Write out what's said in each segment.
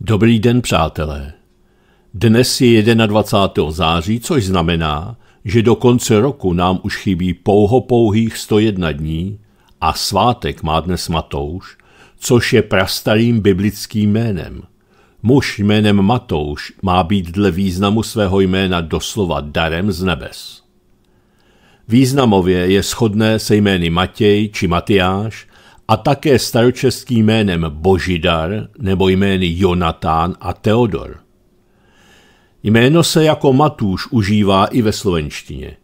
Dobrý den, přátelé. Dnes je 21. září, což znamená, že do konce roku nám už chybí pouho pouhých 101 dní a svátek má dnes Matouš, což je prastarým biblickým jménem. Muž jménem Matouš má být dle významu svého jména doslova darem z nebes. Významově je shodné se jmény Matěj či Matyáš, a také staročeským jménem Božidar nebo jmény Jonatán a Teodor. Jméno se jako Matúš užívá i ve slovenštině.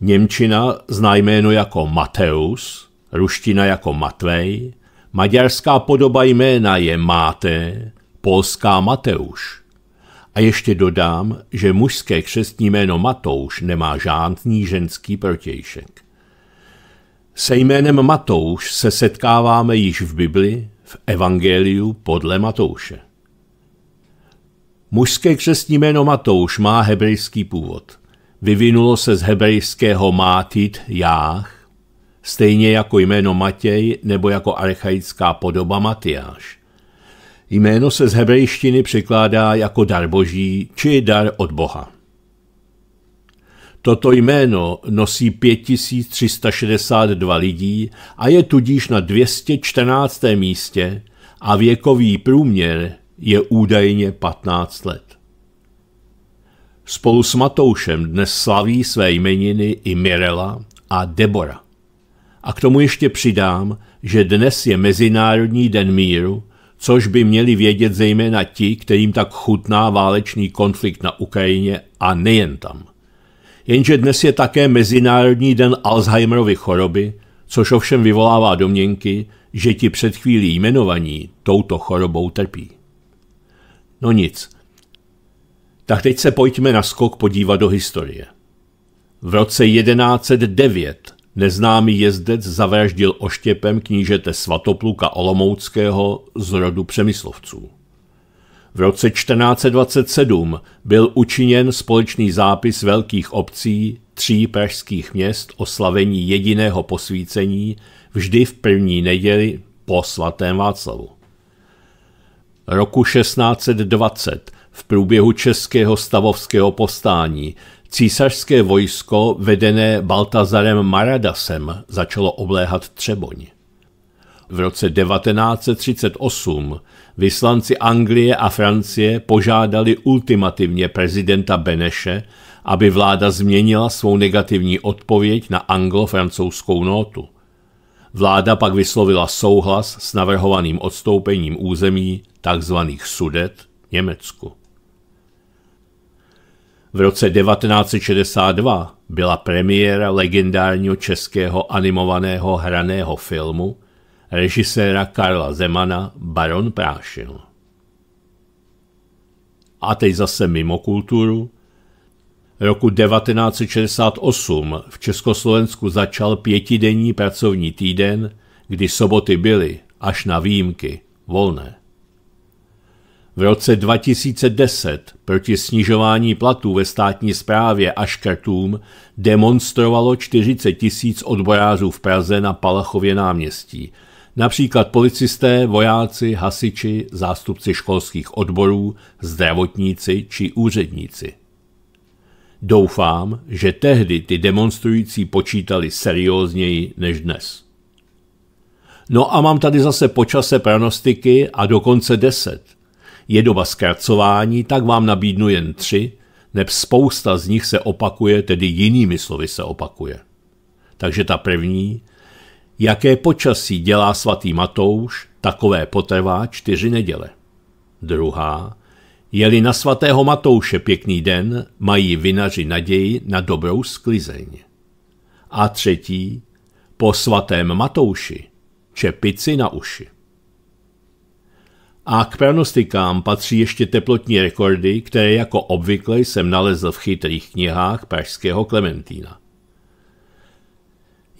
Němčina zná jméno jako Mateus, ruština jako Matvej, maďarská podoba jména je Máté, polská Mateuš. A ještě dodám, že mužské křestní jméno Matouš nemá žádný ženský protějšek. Se jménem Matouš se setkáváme již v Bibli, v Evangeliu podle Matouše. Mužské křestní jméno Matouš má hebrejský původ. Vyvinulo se z hebrejského mátit, jách, stejně jako jméno Matěj nebo jako archaická podoba Matyáš. Jméno se z hebrejštiny překládá jako dar boží či dar od Boha. Toto jméno nosí 5362 lidí a je tudíž na 214. místě a věkový průměr je údajně 15 let. Spolu s Matoušem dnes slaví své jmeniny i Mirela a Debora. A k tomu ještě přidám, že dnes je Mezinárodní den míru, což by měli vědět zejména ti, kterým tak chutná válečný konflikt na Ukrajině a nejen tam. Jenže dnes je také Mezinárodní den Alzheimerovy choroby, což ovšem vyvolává domněnky, že ti před chvílí jmenovaní touto chorobou trpí. No nic. Tak teď se pojďme na skok podívat do historie. V roce 1109 neznámý jezdec zavraždil oštěpem knížete Svatopluka Olomouckého z rodu Přemyslovců. V roce 1427 byl učiněn společný zápis velkých obcí, tří pražských měst o slavení jediného posvícení vždy v první neděli po svatém Václavu. Roku 1620 v průběhu českého stavovského povstání císařské vojsko vedené Baltazarem Maradasem začalo obléhat Třeboň. V roce 1938 vyslanci Anglie a Francie požádali ultimativně prezidenta Beneše, aby vláda změnila svou negativní odpověď na anglo-francouzskou notu. Vláda pak vyslovila souhlas s navrhovaným odstoupením území tzv. Sudet Německu. V roce 1962 byla premiéra legendárního českého animovaného hraného filmu režiséra Karla Zemana Baron Prášil. A teď zase mimo kulturu. Roku 1968 v Československu začal pětidenní pracovní týden, kdy soboty byly, až na výjimky, volné. V roce 2010 proti snižování platů ve státní správě a škrtům demonstrovalo 40 tisíc odborářů v Praze na Palachově náměstí, například policisté, vojáci, hasiči, zástupci školských odborů, zdravotníci či úředníci. Doufám, že tehdy ty demonstrující počítali seriózněji než dnes. No a mám tady zase počase pranostiky a dokonce deset. Je doba zkracování, tak vám nabídnu jen tři, neb spousta z nich se opakuje, tedy jinými slovy se opakuje. Takže ta první – jaké počasí dělá svatý Matouš, takové potrvá čtyři neděle. Druhá, jeli na svatého Matouše pěkný den, mají vinaři naději na dobrou sklizeň. A třetí, po svatém Matouši, čepici na uši. A k pronostikám patří ještě teplotní rekordy, které jako obvykle jsem nalezl v chytrých knihách pražského Klementína.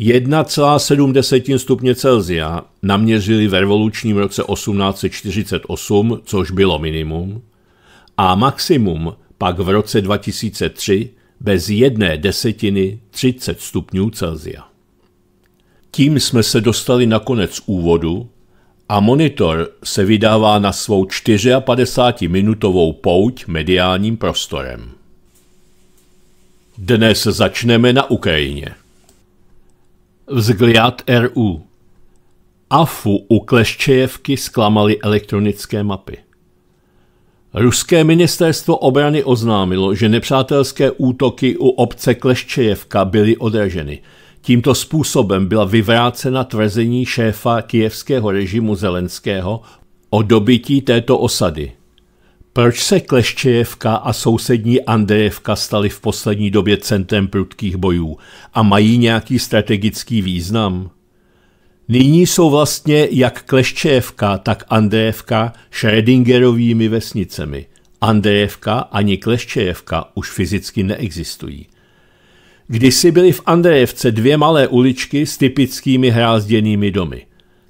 1,7 stupně Celzia naměřili v revolučním roce 1848, což bylo minimum, a maximum pak v roce 2003 bez jedné desetiny 30 stupňů Celzia. Tím jsme se dostali na konec úvodu a monitor se vydává na svou 54-minutovou pouť mediálním prostorem. Dnes začneme na Ukrajině. Vzgliad RU AFU u Kleščejevky zklamaly elektronické mapy. Ruské ministerstvo obrany oznámilo, že nepřátelské útoky u obce Kleščejevka byly odraženy. Tímto způsobem byla vyvrácena tvrzení šéfa kijevského režimu Zelenského o dobití této osady. Proč se Kleščejevka a sousední Andrejevka staly v poslední době centrem prudkých bojů a mají nějaký strategický význam? Nyní jsou vlastně jak Kleščejevka, tak Andrejevka Schrödingerovými vesnicemi. Andrejevka ani Kleščejevka už fyzicky neexistují. Kdysi byly v Andrejevce dvě malé uličky s typickými hrázděnými domy.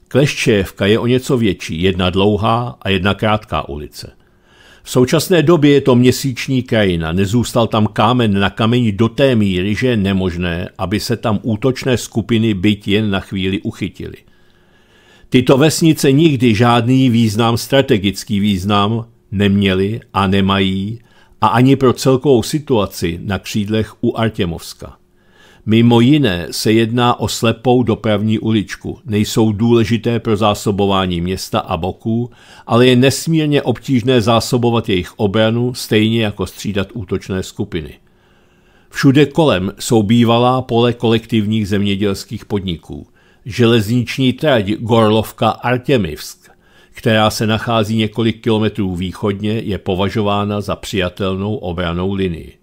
Kleščejevka je o něco větší, jedna dlouhá a jedna krátká ulice. V současné době je to měsíční krajina, nezůstal tam kámen na kameni do té míry, že je nemožné, aby se tam útočné skupiny byt jen na chvíli uchytily. Tyto vesnice nikdy žádný význam, strategický význam, neměly a nemají a ani pro celkovou situaci na křídlech u Artemovska. Mimo jiné se jedná o slepou dopravní uličku. Nejsou důležité pro zásobování města a boků, ale je nesmírně obtížné zásobovat jejich obranu, stejně jako střídat útočné skupiny. Všude kolem jsou bývalá pole kolektivních zemědělských podniků. Železniční trať Gorlovka Artemivsk, která se nachází několik kilometrů východně, je považována za přijatelnou obranou linii.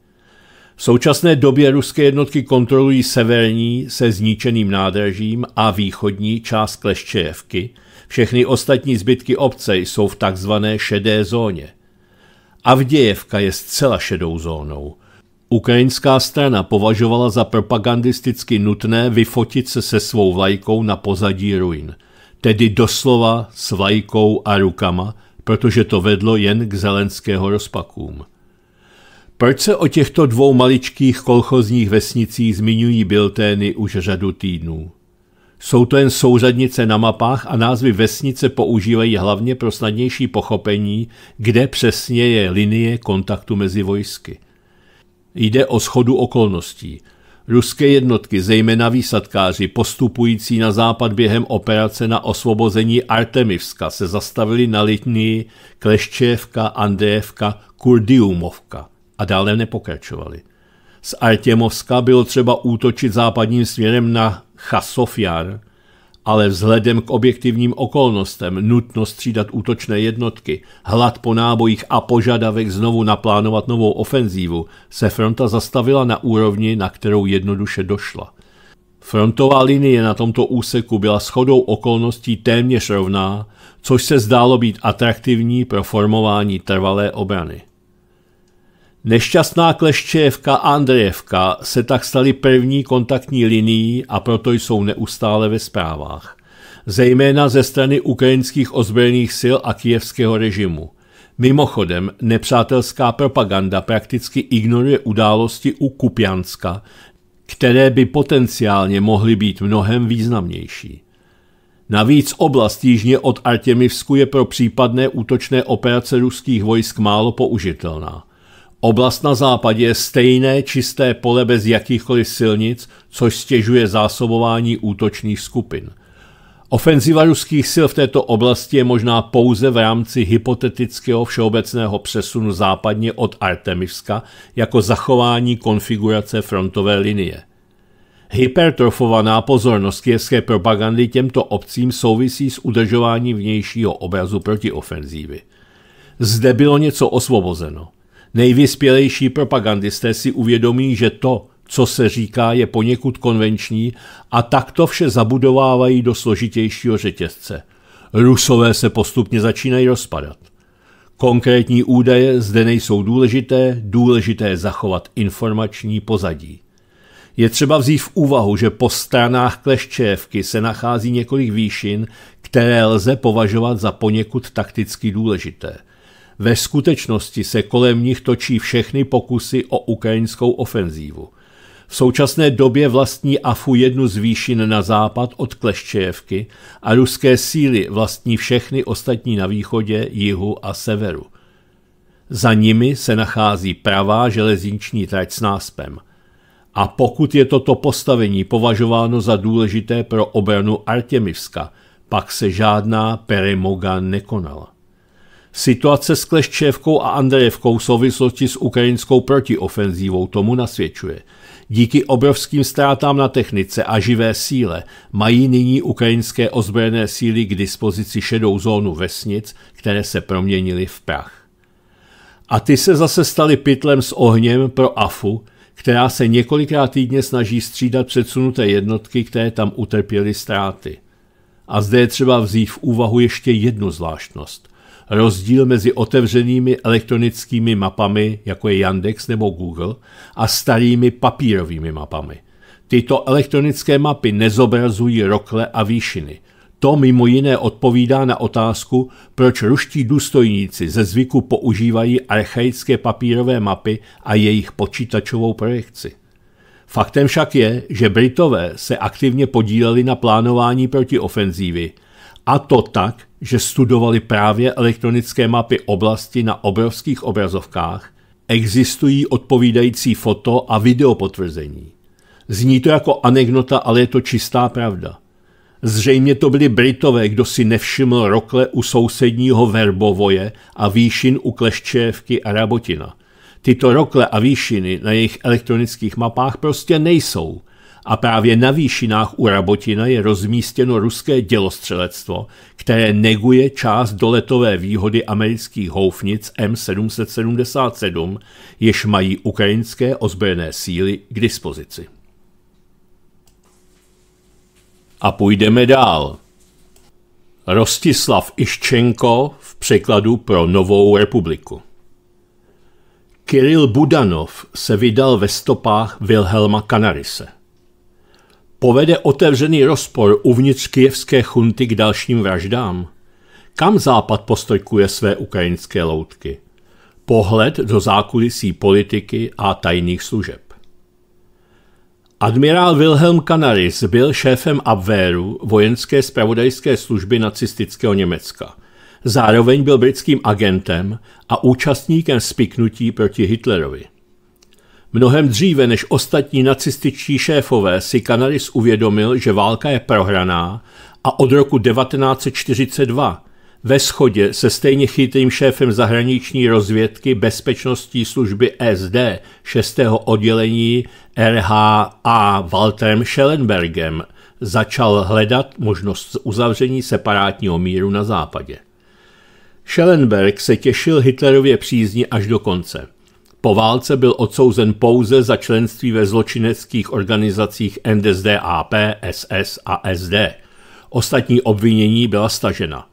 V současné době ruské jednotky kontrolují severní se zničeným nádražím a východní část Kleščejevky. Všechny ostatní zbytky obce jsou v takzvané šedé zóně. Avdějevka je zcela šedou zónou. Ukrajinská strana považovala za propagandisticky nutné vyfotit se se svou vlajkou na pozadí ruin, tedy doslova s vlajkou a rukama, protože to vedlo jen k zelenského rozpakům. Proč se o těchto dvou maličkých kolchozních vesnicích zmiňují biltény už řadu týdnů? Jsou to jen souřadnice na mapách a názvy vesnice používají hlavně pro snadnější pochopení, kde přesně je linie kontaktu mezi vojsky. Jde o schodu okolností. Ruské jednotky, zejména výsadkáři, postupující na západ během operace na osvobození Artemivska, se zastavili na litní kleščevka, Andévka, Kurdiumovka a dále nepokračovali. Z Artěmovska bylo třeba útočit západním směrem na Chasofjar, ale vzhledem k objektivním okolnostem nutno střídat útočné jednotky, hlad po nábojích a požadavek znovu naplánovat novou ofenzívu se fronta zastavila na úrovni, na kterou jednoduše došla. Frontová linie na tomto úseku byla shodou okolností téměř rovná, což se zdálo být atraktivní pro formování trvalé obrany. Nešťastná Kleštěvka a Andrejevka se tak staly první kontaktní linií a proto jsou neustále ve zprávách. Zejména ze strany ukrajinských ozbrojených sil a kijevského režimu. Mimochodem, nepřátelská propaganda prakticky ignoruje události u Kupianska, které by potenciálně mohly být mnohem významnější. Navíc oblast jižně od Artemivsku je pro případné útočné operace ruských vojsk málo použitelná – Oblast na západě je stejné čisté pole bez jakýchkoliv silnic, což stěžuje zásobování útočných skupin. Ofenziva ruských sil v této oblasti je možná pouze v rámci hypotetického všeobecného přesunu západně od Artemivska jako zachování konfigurace frontové linie. Hypertrofovaná pozornost kijevské propagandy těmto obcím souvisí s udržováním vnějšího obrazu proti ofenzívy. Zde bylo něco osvobozeno. Nejvyspělejší propagandisté si uvědomí, že to, co se říká, je poněkud konvenční a tak to vše zabudovávají do složitějšího řetězce. Rusové se postupně začínají rozpadat. Konkrétní údaje zde nejsou důležité, důležité je zachovat informační pozadí. Je třeba vzít v úvahu, že po stranách Kleščevky se nachází několik výšin, které lze považovat za poněkud takticky důležité – ve skutečnosti se kolem nich točí všechny pokusy o ukrajinskou ofenzívu. V současné době vlastní Afu jednu z výšin na západ od Kleščejevky a ruské síly vlastní všechny ostatní na východě, jihu a severu. Za nimi se nachází pravá železniční trať s náspem. A pokud je toto postavení považováno za důležité pro obranu Artemivska, pak se žádná peremoga nekonala. Situace s Kleščevkou a Andrejevkou v souvislosti s ukrajinskou protiofenzívou tomu nasvědčuje. Díky obrovským ztrátám na technice a živé síle mají nyní ukrajinské ozbrojené síly k dispozici šedou zónu vesnic, které se proměnily v prach. A ty se zase staly pytlem s ohněm pro AFU, která se několikrát týdně snaží střídat předsunuté jednotky, které tam utrpěly ztráty. A zde je třeba vzít v úvahu ještě jednu zvláštnost – rozdíl mezi otevřenými elektronickými mapami, jako je Yandex nebo Google, a starými papírovými mapami. Tyto elektronické mapy nezobrazují rokle a výšiny. To mimo jiné odpovídá na otázku, proč ruští důstojníci ze zvyku používají archaické papírové mapy a jejich počítačovou projekci. Faktem však je, že Britové se aktivně podíleli na plánování protiofenzívy – a to tak, že studovali právě elektronické mapy oblasti na obrovských obrazovkách, existují odpovídající foto a video potvrzení. Zní to jako anekdota, ale je to čistá pravda. Zřejmě to byli Britové, kdo si nevšiml rokle u sousedního Verbovoje a výšin u kleščevky a Rabotina. Tyto rokle a výšiny na jejich elektronických mapách prostě nejsou – a právě na výšinách u Rabotina je rozmístěno ruské dělostřelectvo, které neguje část doletové výhody amerických houfnic M777, jež mají ukrajinské ozbrojené síly k dispozici. A půjdeme dál. Rostislav Iščenko v překladu pro Novou republiku. Kiril Budanov se vydal ve stopách Wilhelma Kanarise povede otevřený rozpor uvnitř kijevské chunty k dalším vraždám? Kam Západ postrkuje své ukrajinské loutky? Pohled do zákulisí politiky a tajných služeb. Admirál Wilhelm Canaris byl šéfem Abwehru vojenské spravodajské služby nacistického Německa. Zároveň byl britským agentem a účastníkem spiknutí proti Hitlerovi. Mnohem dříve než ostatní nacističtí šéfové si Kanaris uvědomil, že válka je prohraná a od roku 1942 ve schodě se stejně chytrým šéfem zahraniční rozvědky bezpečnostní služby SD 6. oddělení RHA Walterem Schellenbergem začal hledat možnost uzavření separátního míru na západě. Schellenberg se těšil Hitlerově přízni až do konce. Po válce byl odsouzen pouze za členství ve zločineckých organizacích NSDAP, SS a SD. Ostatní obvinění byla stažena.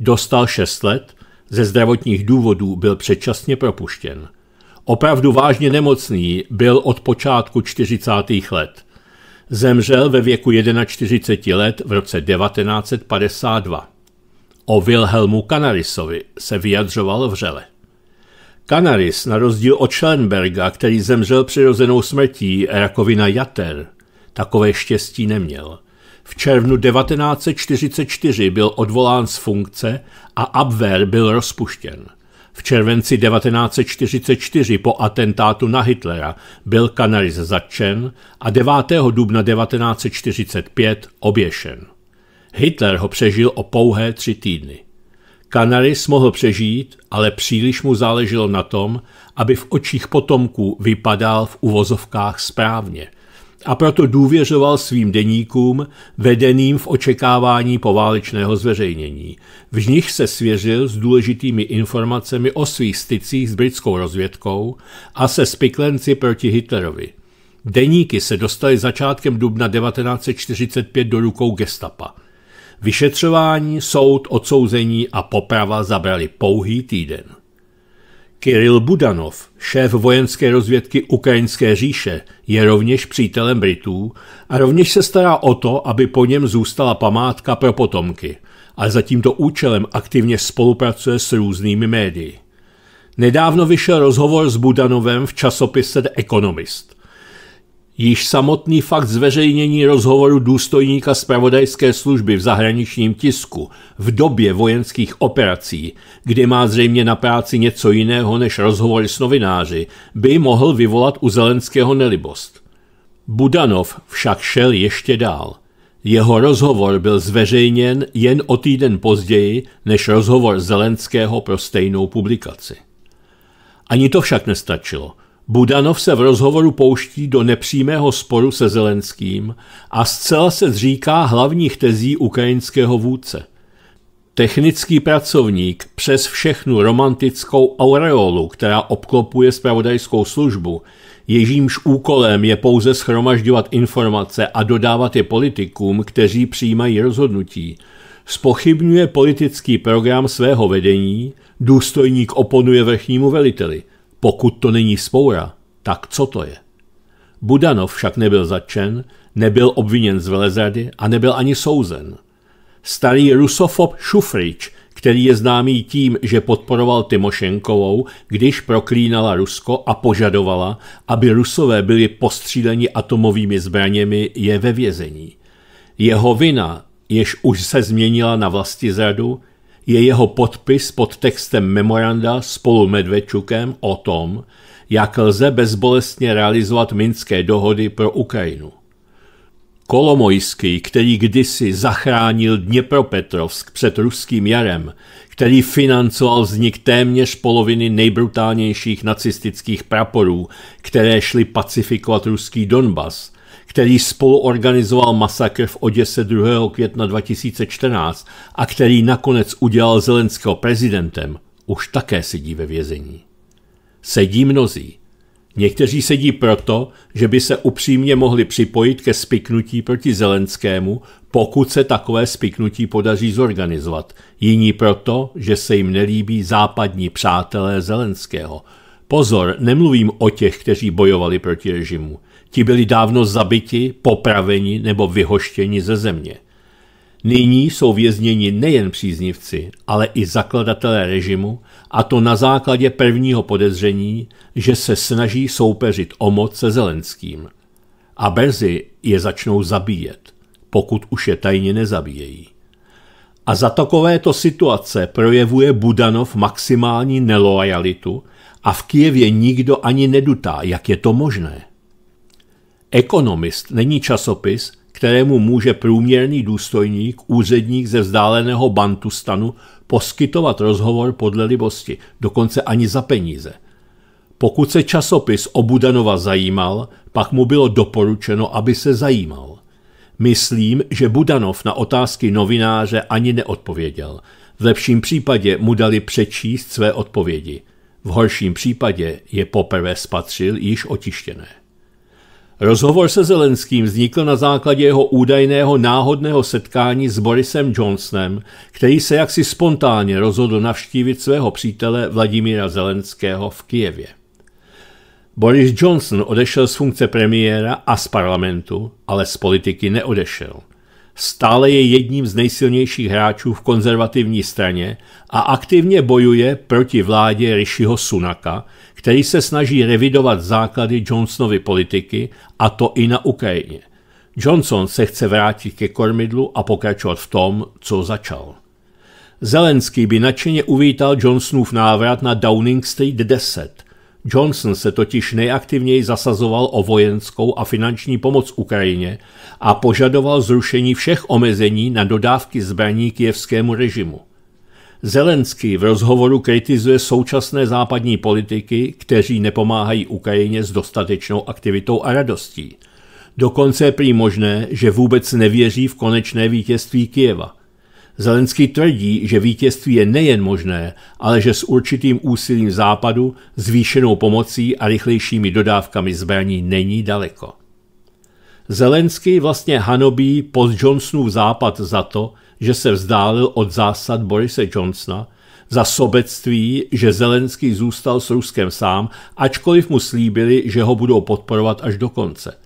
Dostal 6 let, ze zdravotních důvodů byl předčasně propuštěn. Opravdu vážně nemocný byl od počátku 40. let. Zemřel ve věku 41 let v roce 1952. O Wilhelmu Canarisovi se vyjadřoval vřele. Canaris, na rozdíl od Schellenberga, který zemřel přirozenou smrtí rakovina jater, takové štěstí neměl. V červnu 1944 byl odvolán z funkce a Abwehr byl rozpuštěn. V červenci 1944 po atentátu na Hitlera byl Canaris zatčen a 9. dubna 1945 oběšen. Hitler ho přežil o pouhé tři týdny. Kanaris mohl přežít, ale příliš mu záleželo na tom, aby v očích potomků vypadal v uvozovkách správně. A proto důvěřoval svým deníkům, vedeným v očekávání poválečného zveřejnění. V nich se svěřil s důležitými informacemi o svých stycích s britskou rozvědkou a se spiklenci proti Hitlerovi. Deníky se dostaly začátkem dubna 1945 do rukou gestapa – Vyšetřování, soud, odsouzení a poprava zabrali pouhý týden. Kiril Budanov, šéf vojenské rozvědky Ukrajinské říše, je rovněž přítelem Britů a rovněž se stará o to, aby po něm zůstala památka pro potomky a za tímto účelem aktivně spolupracuje s různými médii. Nedávno vyšel rozhovor s Budanovem v časopise The Economist – Již samotný fakt zveřejnění rozhovoru důstojníka zpravodajské služby v zahraničním tisku v době vojenských operací, kdy má zřejmě na práci něco jiného než rozhovor s novináři, by mohl vyvolat u Zelenského nelibost. Budanov však šel ještě dál. Jeho rozhovor byl zveřejněn jen o týden později než rozhovor Zelenského pro stejnou publikaci. Ani to však nestačilo – Budanov se v rozhovoru pouští do nepřímého sporu se Zelenským a zcela se zříká hlavních tezí ukrajinského vůdce. Technický pracovník přes všechnu romantickou aureolu, která obklopuje spravodajskou službu, jejímž úkolem je pouze schromažďovat informace a dodávat je politikům, kteří přijímají rozhodnutí, spochybňuje politický program svého vedení, důstojník oponuje vrchnímu veliteli – pokud to není spoura, tak co to je? Budanov však nebyl zatčen, nebyl obviněn z velezrady a nebyl ani souzen. Starý rusofob Šufrič, který je známý tím, že podporoval Tymošenkovou, když proklínala Rusko a požadovala, aby Rusové byli postříleni atomovými zbraněmi, je ve vězení. Jeho vina, jež už se změnila na vlasti zradu, je jeho podpis pod textem memoranda spolu Medvečukem o tom, jak lze bezbolestně realizovat minské dohody pro Ukrajinu. Kolomojský, který kdysi zachránil Dněpropetrovsk před ruským jarem, který financoval vznik téměř poloviny nejbrutálnějších nacistických praporů, které šly pacifikovat ruský Donbas – který spolu organizoval masakr v Oděse 2. května 2014 a který nakonec udělal Zelenského prezidentem, už také sedí ve vězení. Sedí mnozí. Někteří sedí proto, že by se upřímně mohli připojit ke spiknutí proti Zelenskému, pokud se takové spiknutí podaří zorganizovat. Jiní proto, že se jim nelíbí západní přátelé Zelenského. Pozor, nemluvím o těch, kteří bojovali proti režimu. Ti byli dávno zabiti, popraveni nebo vyhoštěni ze země. Nyní jsou vězněni nejen příznivci, ale i zakladatelé režimu, a to na základě prvního podezření, že se snaží soupeřit o moc se Zelenským. A brzy je začnou zabíjet, pokud už je tajně nezabíjejí. A za takovéto situace projevuje Budanov maximální nelojalitu a v Kijevě nikdo ani nedutá, jak je to možné. Ekonomist není časopis, kterému může průměrný důstojník, úředník ze vzdáleného Bantustanu poskytovat rozhovor podle libosti, dokonce ani za peníze. Pokud se časopis o Budanova zajímal, pak mu bylo doporučeno, aby se zajímal. Myslím, že Budanov na otázky novináře ani neodpověděl. V lepším případě mu dali přečíst své odpovědi. V horším případě je poprvé spatřil již otištěné. Rozhovor se Zelenským vznikl na základě jeho údajného náhodného setkání s Borisem Johnsonem, který se jaksi spontánně rozhodl navštívit svého přítele Vladimíra Zelenského v Kijevě. Boris Johnson odešel z funkce premiéra a z parlamentu, ale z politiky neodešel – stále je jedním z nejsilnějších hráčů v konzervativní straně a aktivně bojuje proti vládě Rishiho Sunaka, který se snaží revidovat základy Johnsonovy politiky a to i na Ukrajině. Johnson se chce vrátit ke kormidlu a pokračovat v tom, co začal. Zelenský by nadšeně uvítal Johnsonův návrat na Downing Street 10 – Johnson se totiž nejaktivněji zasazoval o vojenskou a finanční pomoc Ukrajině a požadoval zrušení všech omezení na dodávky zbraní kijevskému režimu. Zelenský v rozhovoru kritizuje současné západní politiky, kteří nepomáhají Ukrajině s dostatečnou aktivitou a radostí. Dokonce je prý možné, že vůbec nevěří v konečné vítězství Kijeva – Zelenský tvrdí, že vítězství je nejen možné, ale že s určitým úsilím západu, zvýšenou pomocí a rychlejšími dodávkami zbraní není daleko. Zelenský vlastně hanobí pod Johnsonův západ za to, že se vzdálil od zásad Borise Johnsona, za sobectví, že Zelenský zůstal s Ruskem sám, ačkoliv mu slíbili, že ho budou podporovat až do konce –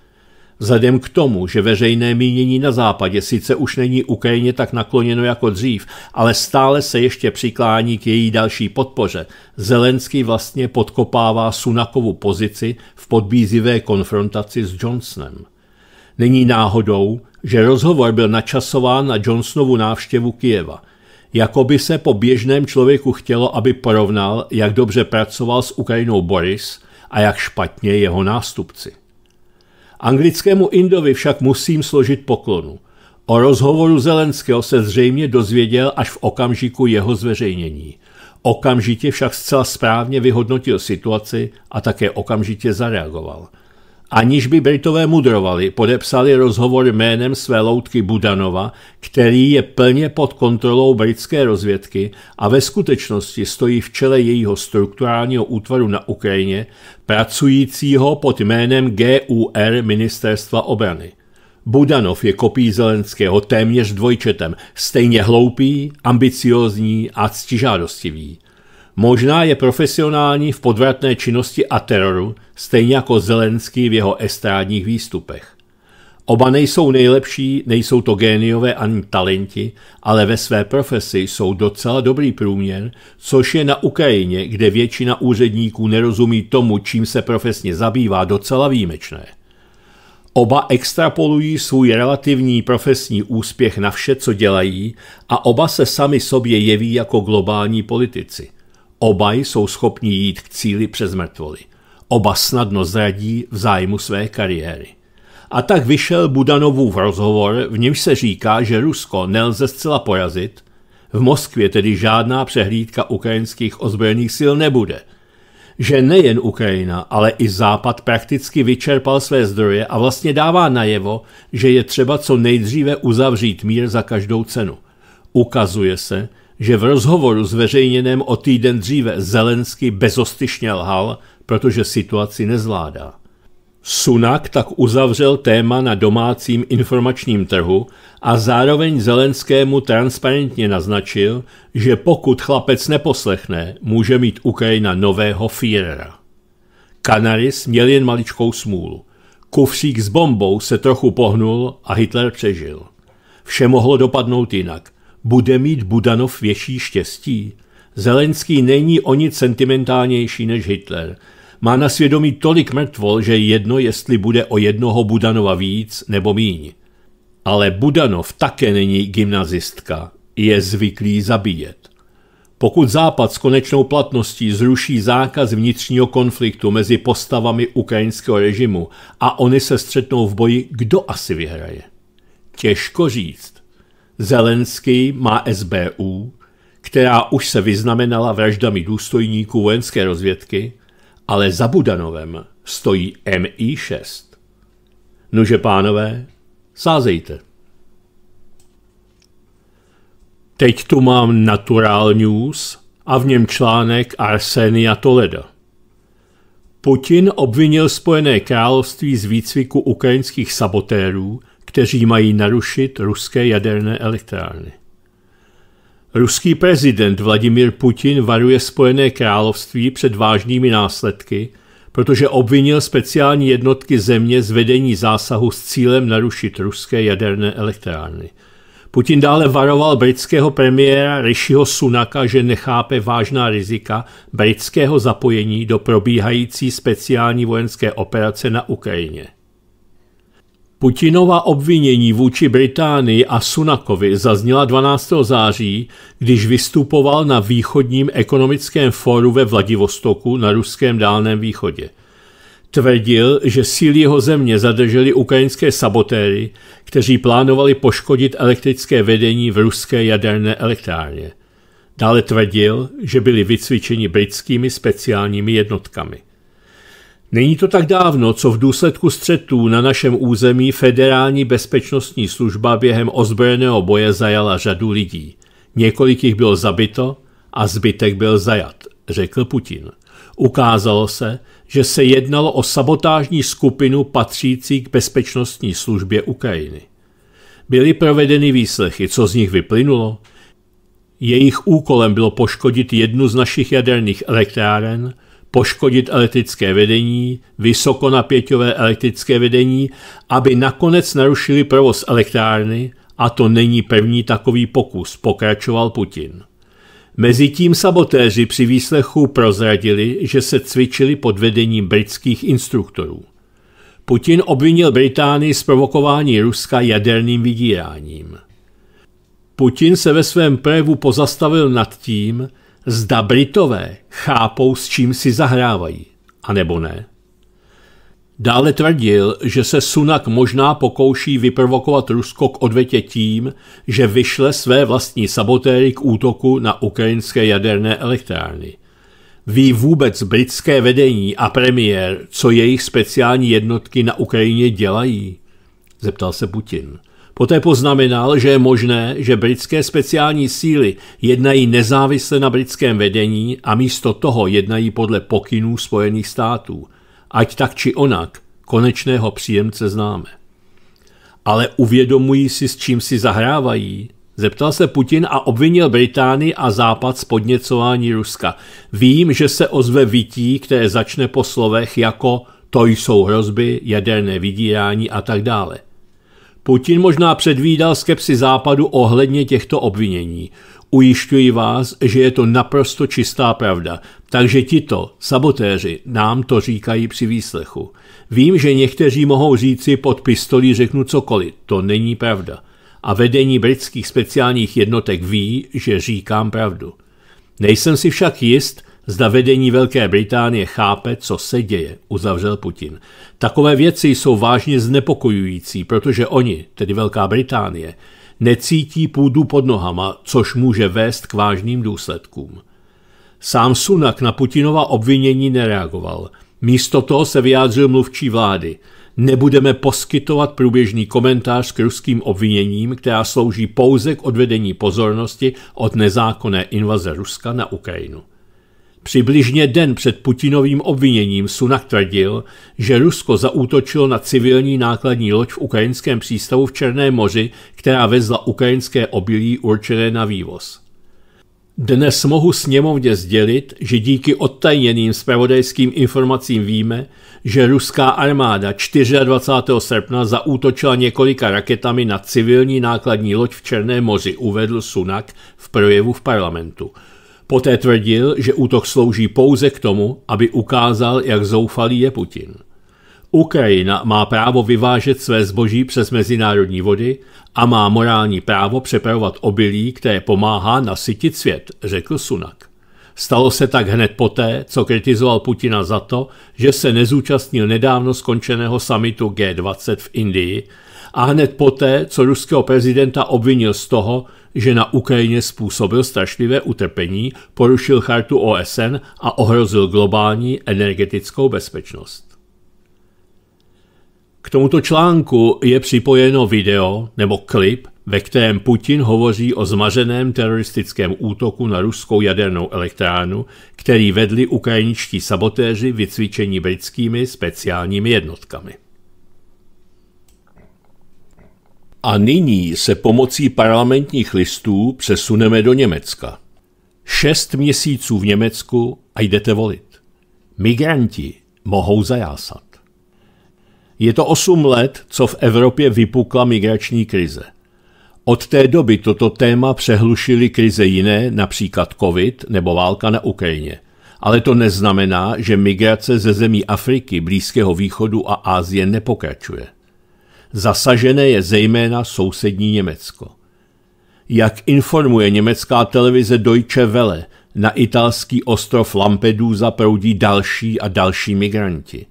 Vzhledem k tomu, že veřejné mínění na západě sice už není Ukrajině tak nakloněno jako dřív, ale stále se ještě přiklání k její další podpoře, Zelenský vlastně podkopává Sunakovu pozici v podbízivé konfrontaci s Johnsonem. Není náhodou, že rozhovor byl načasován na Johnsonovu návštěvu Kijeva – Jakoby se po běžném člověku chtělo, aby porovnal, jak dobře pracoval s Ukrajinou Boris a jak špatně jeho nástupci. Anglickému Indovi však musím složit poklonu. O rozhovoru Zelenského se zřejmě dozvěděl až v okamžiku jeho zveřejnění. Okamžitě však zcela správně vyhodnotil situaci a také okamžitě zareagoval – Aniž by Britové mudrovali, podepsali rozhovor jménem své loutky Budanova, který je plně pod kontrolou britské rozvědky a ve skutečnosti stojí v čele jejího strukturálního útvaru na Ukrajině, pracujícího pod jménem GUR Ministerstva obrany. Budanov je kopí Zelenského téměř dvojčetem, stejně hloupý, ambiciózní a ctižádostivý. Možná je profesionální v podvratné činnosti a teroru, stejně jako Zelenský v jeho estrádních výstupech. Oba nejsou nejlepší, nejsou to géniové ani talenti, ale ve své profesi jsou docela dobrý průměr, což je na Ukrajině, kde většina úředníků nerozumí tomu, čím se profesně zabývá, docela výjimečné. Oba extrapolují svůj relativní profesní úspěch na vše, co dělají, a oba se sami sobě jeví jako globální politici. Oba jsou schopni jít k cíli přes mrtvoli. Oba snadno zradí v zájmu své kariéry. A tak vyšel Budanovův rozhovor, v němž se říká, že Rusko nelze zcela porazit, v Moskvě tedy žádná přehlídka ukrajinských ozbrojených sil nebude. Že nejen Ukrajina, ale i Západ prakticky vyčerpal své zdroje a vlastně dává najevo, že je třeba co nejdříve uzavřít mír za každou cenu. Ukazuje se, že v rozhovoru zveřejněném o týden dříve Zelensky bezostyšně lhal, protože situaci nezvládá. Sunak tak uzavřel téma na domácím informačním trhu a zároveň Zelenskému transparentně naznačil, že pokud chlapec neposlechne, může mít Ukrajina nového Führera. Kanaris měl jen maličkou smůlu. Kufřík s bombou se trochu pohnul a Hitler přežil. Vše mohlo dopadnout jinak. Bude mít Budanov větší štěstí? Zelenský není o nic sentimentálnější než Hitler – má na svědomí tolik mrtvol, že jedno, jestli bude o jednoho Budanova víc nebo míň. Ale Budanov také není gymnazistka, je zvyklý zabíjet. Pokud Západ s konečnou platností zruší zákaz vnitřního konfliktu mezi postavami ukrajinského režimu a oni se střetnou v boji, kdo asi vyhraje? Těžko říct. Zelenský má SBU, která už se vyznamenala vraždami důstojníků vojenské rozvědky, ale za Budanovem stojí MI6. Nože pánové, sázejte. Teď tu mám Natural News a v něm článek Arsenia Toleda. Putin obvinil Spojené království z výcviku ukrajinských sabotérů, kteří mají narušit ruské jaderné elektrárny. Ruský prezident Vladimir Putin varuje Spojené království před vážnými následky, protože obvinil speciální jednotky země z vedení zásahu s cílem narušit ruské jaderné elektrárny. Putin dále varoval britského premiéra Rishiho Sunaka, že nechápe vážná rizika britského zapojení do probíhající speciální vojenské operace na Ukrajině. Putinova obvinění vůči Británii a Sunakovi zazněla 12. září, když vystupoval na východním ekonomickém fóru ve Vladivostoku na ruském dálném východě. Tvrdil, že síly jeho země zadrželi ukrajinské sabotéry, kteří plánovali poškodit elektrické vedení v ruské jaderné elektrárně. Dále tvrdil, že byli vycvičeni britskými speciálními jednotkami. Není to tak dávno, co v důsledku střetů na našem území federální bezpečnostní služba během ozbrojeného boje zajala řadu lidí. Několik jich bylo zabito a zbytek byl zajat, řekl Putin. Ukázalo se, že se jednalo o sabotážní skupinu patřící k bezpečnostní službě Ukrajiny. Byly provedeny výslechy, co z nich vyplynulo? Jejich úkolem bylo poškodit jednu z našich jaderných elektráren – poškodit elektrické vedení, vysokonapěťové elektrické vedení, aby nakonec narušili provoz elektrárny a to není první takový pokus, pokračoval Putin. Mezitím sabotéři při výslechu prozradili, že se cvičili pod vedením britských instruktorů. Putin obvinil Británii z provokování Ruska jaderným vydíráním. Putin se ve svém projevu pozastavil nad tím, zda Britové chápou, s čím si zahrávají, anebo ne. Dále tvrdil, že se Sunak možná pokouší vyprovokovat Rusko k odvetě tím, že vyšle své vlastní sabotéry k útoku na ukrajinské jaderné elektrárny. Ví vůbec britské vedení a premiér, co jejich speciální jednotky na Ukrajině dělají? Zeptal se Putin. Poté poznamenal, že je možné, že britské speciální síly jednají nezávisle na britském vedení a místo toho jednají podle pokynů Spojených států, ať tak či onak konečného příjemce známe. Ale uvědomují si, s čím si zahrávají, Zeptal se Putin a obvinil Británii a Západ z podněcování Ruska. Vím, že se ozve vytí, které začne po slovech jako to jsou hrozby, jaderné vydírání a tak dále. Putin možná předvídal skepsi západu ohledně těchto obvinění. Ujišťuji vás, že je to naprosto čistá pravda, takže tito, sabotéři, nám to říkají při výslechu. Vím, že někteří mohou říci pod pistolí řeknu cokoliv, to není pravda. A vedení britských speciálních jednotek ví, že říkám pravdu. Nejsem si však jist, Zda vedení Velké Británie chápe, co se děje, uzavřel Putin. Takové věci jsou vážně znepokojující, protože oni, tedy Velká Británie, necítí půdu pod nohama, což může vést k vážným důsledkům. Sám Sunak na Putinova obvinění nereagoval. Místo toho se vyjádřil mluvčí vlády. Nebudeme poskytovat průběžný komentář k ruským obviněním, která slouží pouze k odvedení pozornosti od nezákonné invaze Ruska na Ukrajinu. Přibližně den před Putinovým obviněním Sunak tvrdil, že Rusko zaútočilo na civilní nákladní loď v ukrajinském přístavu v Černém moři, která vezla ukrajinské obilí určené na vývoz. Dnes mohu sněmovně sdělit, že díky odtajněným zpravodajským informacím víme, že ruská armáda 24. srpna zaútočila několika raketami na civilní nákladní loď v Černém moři, uvedl Sunak v projevu v parlamentu – Poté tvrdil, že útok slouží pouze k tomu, aby ukázal, jak zoufalý je Putin. Ukrajina má právo vyvážet své zboží přes mezinárodní vody a má morální právo přepravovat obilí, které pomáhá nasytit svět, řekl Sunak. Stalo se tak hned poté, co kritizoval Putina za to, že se nezúčastnil nedávno skončeného samitu G20 v Indii a hned poté, co ruského prezidenta obvinil z toho, že na Ukrajině způsobil strašlivé utrpení, porušil chartu OSN a ohrozil globální energetickou bezpečnost. K tomuto článku je připojeno video nebo klip, ve kterém Putin hovoří o zmařeném teroristickém útoku na ruskou jadernou elektránu, který vedli ukrajinští sabotéři vycvičení britskými speciálními jednotkami. A nyní se pomocí parlamentních listů přesuneme do Německa. Šest měsíců v Německu a jdete volit. Migranti mohou zajásat. Je to osm let, co v Evropě vypukla migrační krize. Od té doby toto téma přehlušily krize jiné, například COVID nebo válka na Ukrajině. Ale to neznamená, že migrace ze zemí Afriky, Blízkého východu a Ázie nepokračuje. Zasažené je zejména sousední Německo. Jak informuje německá televize Deutsche Welle, na italský ostrov Lampedusa proudí další a další migranti.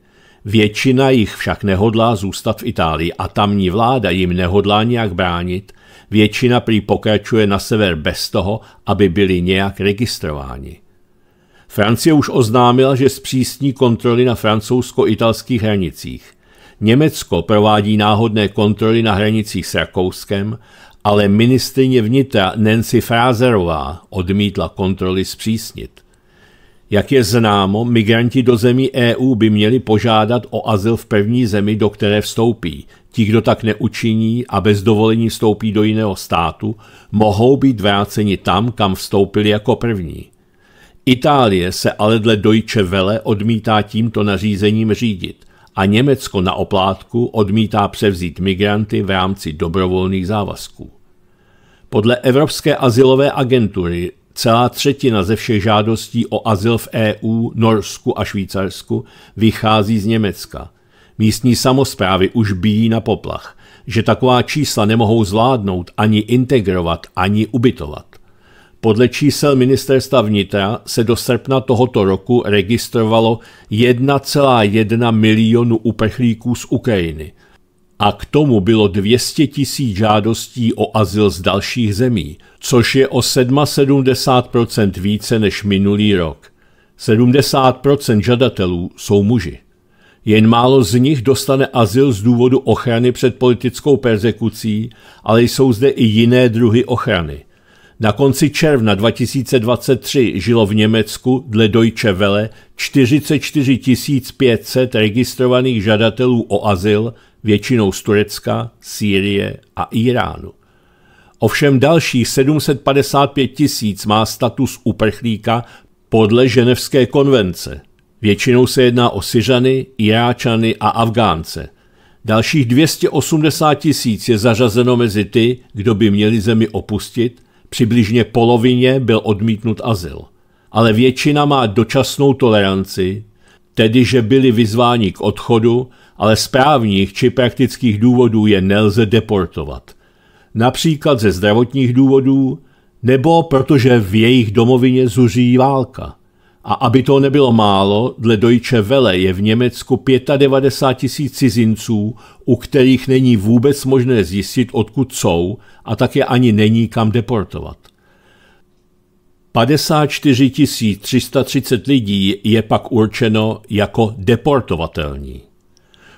Většina jich však nehodlá zůstat v Itálii a tamní vláda jim nehodlá nějak bránit, většina prý pokračuje na sever bez toho, aby byli nějak registrováni. Francie už oznámila, že zpřísní kontroly na francouzsko-italských hranicích. Německo provádí náhodné kontroly na hranicích s Rakouskem, ale ministrině vnitra Nancy Fraserová odmítla kontroly zpřísnit. Jak je známo, migranti do zemí EU by měli požádat o azyl v první zemi, do které vstoupí. Ti, kdo tak neučiní a bez dovolení vstoupí do jiného státu, mohou být vráceni tam, kam vstoupili jako první. Itálie se ale dle Deutsche Welle odmítá tímto nařízením řídit a Německo na oplátku odmítá převzít migranty v rámci dobrovolných závazků. Podle Evropské asilové agentury celá třetina ze všech žádostí o azyl v EU, Norsku a Švýcarsku vychází z Německa. Místní samozprávy už bíjí na poplach, že taková čísla nemohou zvládnout ani integrovat, ani ubytovat. Podle čísel ministerstva vnitra se do srpna tohoto roku registrovalo 1,1 milionu uprchlíků z Ukrajiny. A k tomu bylo 200 tisíc žádostí o azyl z dalších zemí, což je o 77% více než minulý rok. 70% žadatelů jsou muži. Jen málo z nich dostane azyl z důvodu ochrany před politickou persekucí, ale jsou zde i jiné druhy ochrany. Na konci června 2023 žilo v Německu dle Deutsche Welle 44 500 registrovaných žadatelů o azyl, většinou z Turecka, Sýrie a Iránu. Ovšem dalších 755 tisíc má status uprchlíka podle Ženevské konvence. Většinou se jedná o Syřany, Iráčany a Afgánce. Dalších 280 tisíc je zařazeno mezi ty, kdo by měli zemi opustit Přibližně polovině byl odmítnut azyl. Ale většina má dočasnou toleranci, tedy že byli vyzváni k odchodu, ale z právních či praktických důvodů je nelze deportovat. Například ze zdravotních důvodů, nebo protože v jejich domovině zuří válka. A aby to nebylo málo, dle Deutsche Welle je v Německu 95 tisíc cizinců, u kterých není vůbec možné zjistit, odkud jsou, a také ani není kam deportovat. 54 330 lidí je pak určeno jako deportovatelní.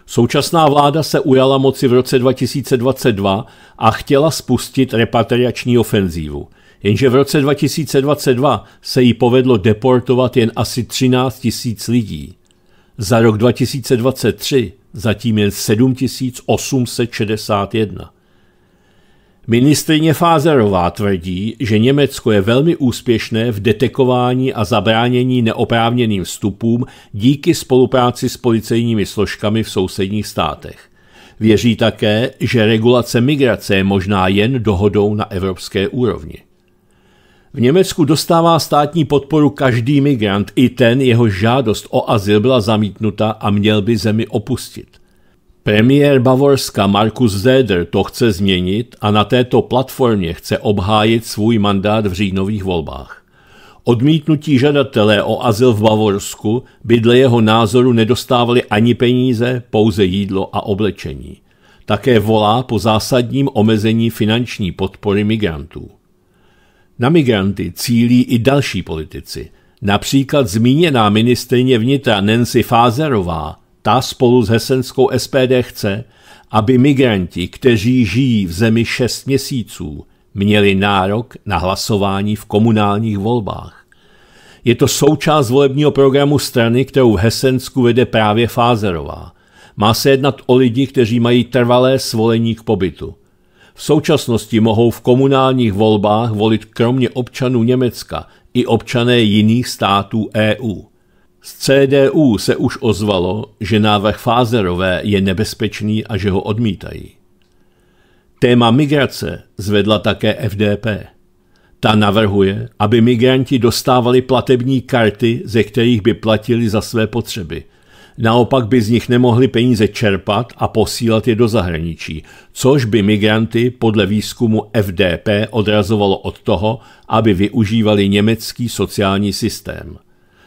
Současná vláda se ujala moci v roce 2022 a chtěla spustit repatriační ofenzívu – Jenže v roce 2022 se jí povedlo deportovat jen asi 13 tisíc lidí. Za rok 2023 zatím jen 7861. Ministrině Fázerová tvrdí, že Německo je velmi úspěšné v detekování a zabránění neoprávněným vstupům díky spolupráci s policejními složkami v sousedních státech. Věří také, že regulace migrace je možná jen dohodou na evropské úrovni. V Německu dostává státní podporu každý migrant, i ten, jeho žádost o azyl byla zamítnuta a měl by zemi opustit. Premiér Bavorska Markus Zeder to chce změnit a na této platformě chce obhájit svůj mandát v říjnových volbách. Odmítnutí žadatelé o azyl v Bavorsku by dle jeho názoru nedostávali ani peníze, pouze jídlo a oblečení. Také volá po zásadním omezení finanční podpory migrantů. Na migranty cílí i další politici. Například zmíněná ministrině vnitra Nancy Fázerová, ta spolu s hesenskou SPD chce, aby migranti, kteří žijí v zemi 6 měsíců, měli nárok na hlasování v komunálních volbách. Je to součást volebního programu strany, kterou v Hesensku vede právě Fázerová. Má se jednat o lidi, kteří mají trvalé svolení k pobytu – v současnosti mohou v komunálních volbách volit kromě občanů Německa i občané jiných států EU. Z CDU se už ozvalo, že návrh Fázerové je nebezpečný a že ho odmítají. Téma migrace zvedla také FDP. Ta navrhuje, aby migranti dostávali platební karty, ze kterých by platili za své potřeby – Naopak by z nich nemohli peníze čerpat a posílat je do zahraničí, což by migranty podle výzkumu FDP odrazovalo od toho, aby využívali německý sociální systém.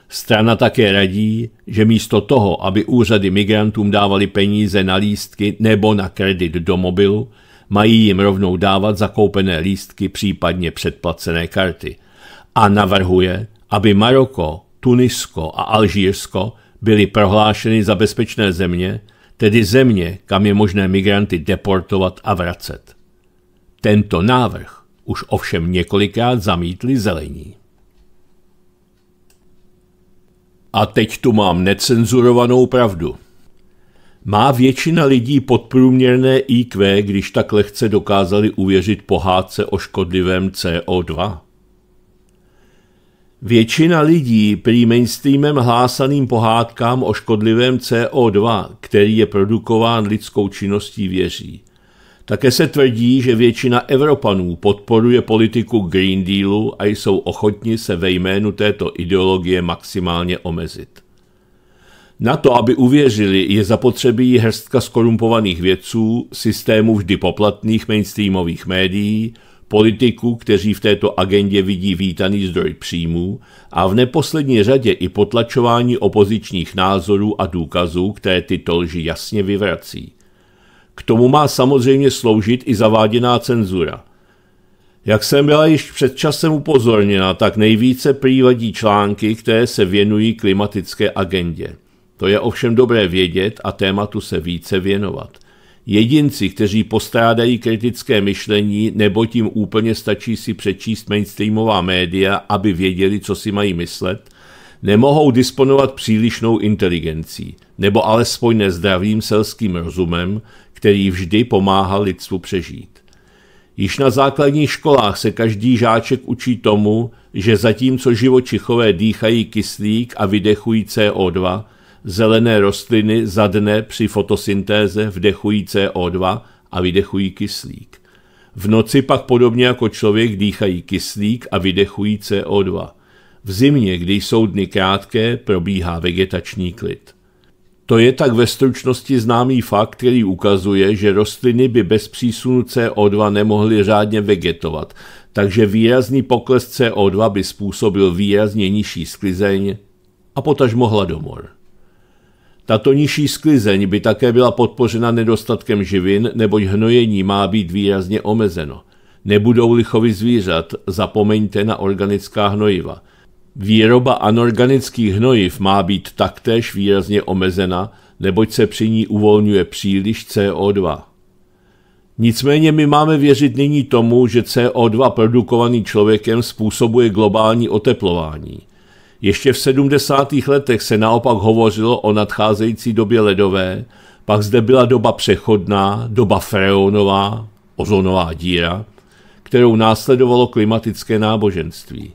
Strana také radí, že místo toho, aby úřady migrantům dávali peníze na lístky nebo na kredit do mobilu, mají jim rovnou dávat zakoupené lístky, případně předplacené karty. A navrhuje, aby Maroko, Tunisko a Alžírsko byly prohlášeny za bezpečné země, tedy země, kam je možné migranty deportovat a vracet. Tento návrh už ovšem několikrát zamítli zelení. A teď tu mám necenzurovanou pravdu. Má většina lidí podprůměrné IQ, když tak lehce dokázali uvěřit pohádce o škodlivém CO2? Většina lidí prý mainstreamem hlásaným pohádkám o škodlivém CO2, který je produkován lidskou činností, věří. Také se tvrdí, že většina Evropanů podporuje politiku Green Dealu a jsou ochotni se ve jménu této ideologie maximálně omezit. Na to, aby uvěřili, je zapotřebí hrstka skorumpovaných vědců, systému vždy poplatných mainstreamových médií, politiků, kteří v této agendě vidí vítaný zdroj příjmů a v neposlední řadě i potlačování opozičních názorů a důkazů, které tyto lži jasně vyvrací. K tomu má samozřejmě sloužit i zaváděná cenzura. Jak jsem byla již před časem upozorněna, tak nejvíce přívadí články, které se věnují klimatické agendě. To je ovšem dobré vědět a tématu se více věnovat – Jedinci, kteří postrádají kritické myšlení, nebo tím úplně stačí si přečíst mainstreamová média, aby věděli, co si mají myslet, nemohou disponovat přílišnou inteligencí, nebo alespoň nezdravým selským rozumem, který vždy pomáhá lidstvu přežít. Již na základních školách se každý žáček učí tomu, že zatímco živočichové dýchají kyslík a vydechují CO2, Zelené rostliny za dne při fotosyntéze vdechují CO2 a vydechují kyslík. V noci pak podobně jako člověk dýchají kyslík a vydechují CO2. V zimě, kdy jsou dny krátké, probíhá vegetační klid. To je tak ve stručnosti známý fakt, který ukazuje, že rostliny by bez přísunu CO2 nemohly řádně vegetovat, takže výrazný pokles CO2 by způsobil výrazně nižší sklizeň a potažmo hladomor. Tato nižší sklizeň by také byla podpořena nedostatkem živin, neboť hnojení má být výrazně omezeno. Nebudou-li zvířat, zapomeňte na organická hnojiva. Výroba anorganických hnojiv má být taktéž výrazně omezena, neboť se při ní uvolňuje příliš CO2. Nicméně my máme věřit nyní tomu, že CO2 produkovaný člověkem způsobuje globální oteplování – ještě v 70. letech se naopak hovořilo o nadcházející době ledové, pak zde byla doba přechodná, doba freonová, ozonová díra, kterou následovalo klimatické náboženství.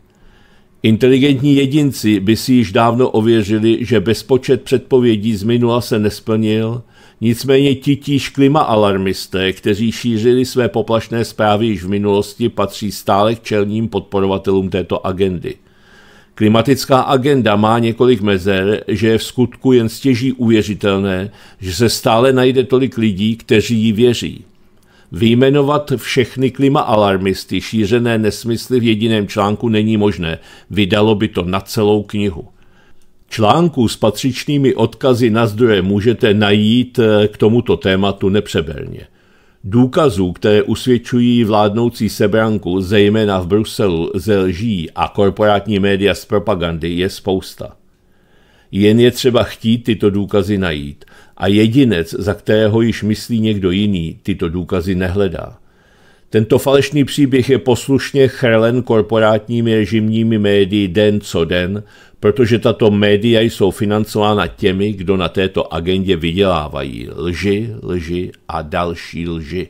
Inteligentní jedinci by si již dávno ověřili, že bezpočet předpovědí z minula se nesplnil, nicméně titíž klima alarmisté, kteří šířili své poplašné zprávy již v minulosti, patří stále k čelním podporovatelům této agendy. Klimatická agenda má několik mezer, že je v skutku jen stěží uvěřitelné, že se stále najde tolik lidí, kteří ji věří. Vyjmenovat všechny klimaalarmisty šířené nesmysly v jediném článku není možné, vydalo by to na celou knihu. Článku s patřičnými odkazy na zdroje můžete najít eh, k tomuto tématu nepřeberně. Důkazů, které usvědčují vládnoucí sebranku, zejména v Bruselu, ze lží a korporátní média z propagandy, je spousta. Jen je třeba chtít tyto důkazy najít a jedinec, za kterého již myslí někdo jiný, tyto důkazy nehledá. Tento falešný příběh je poslušně chrlen korporátními režimními médii den co den, protože tato média jsou financována těmi, kdo na této agendě vydělávají lži, lži a další lži.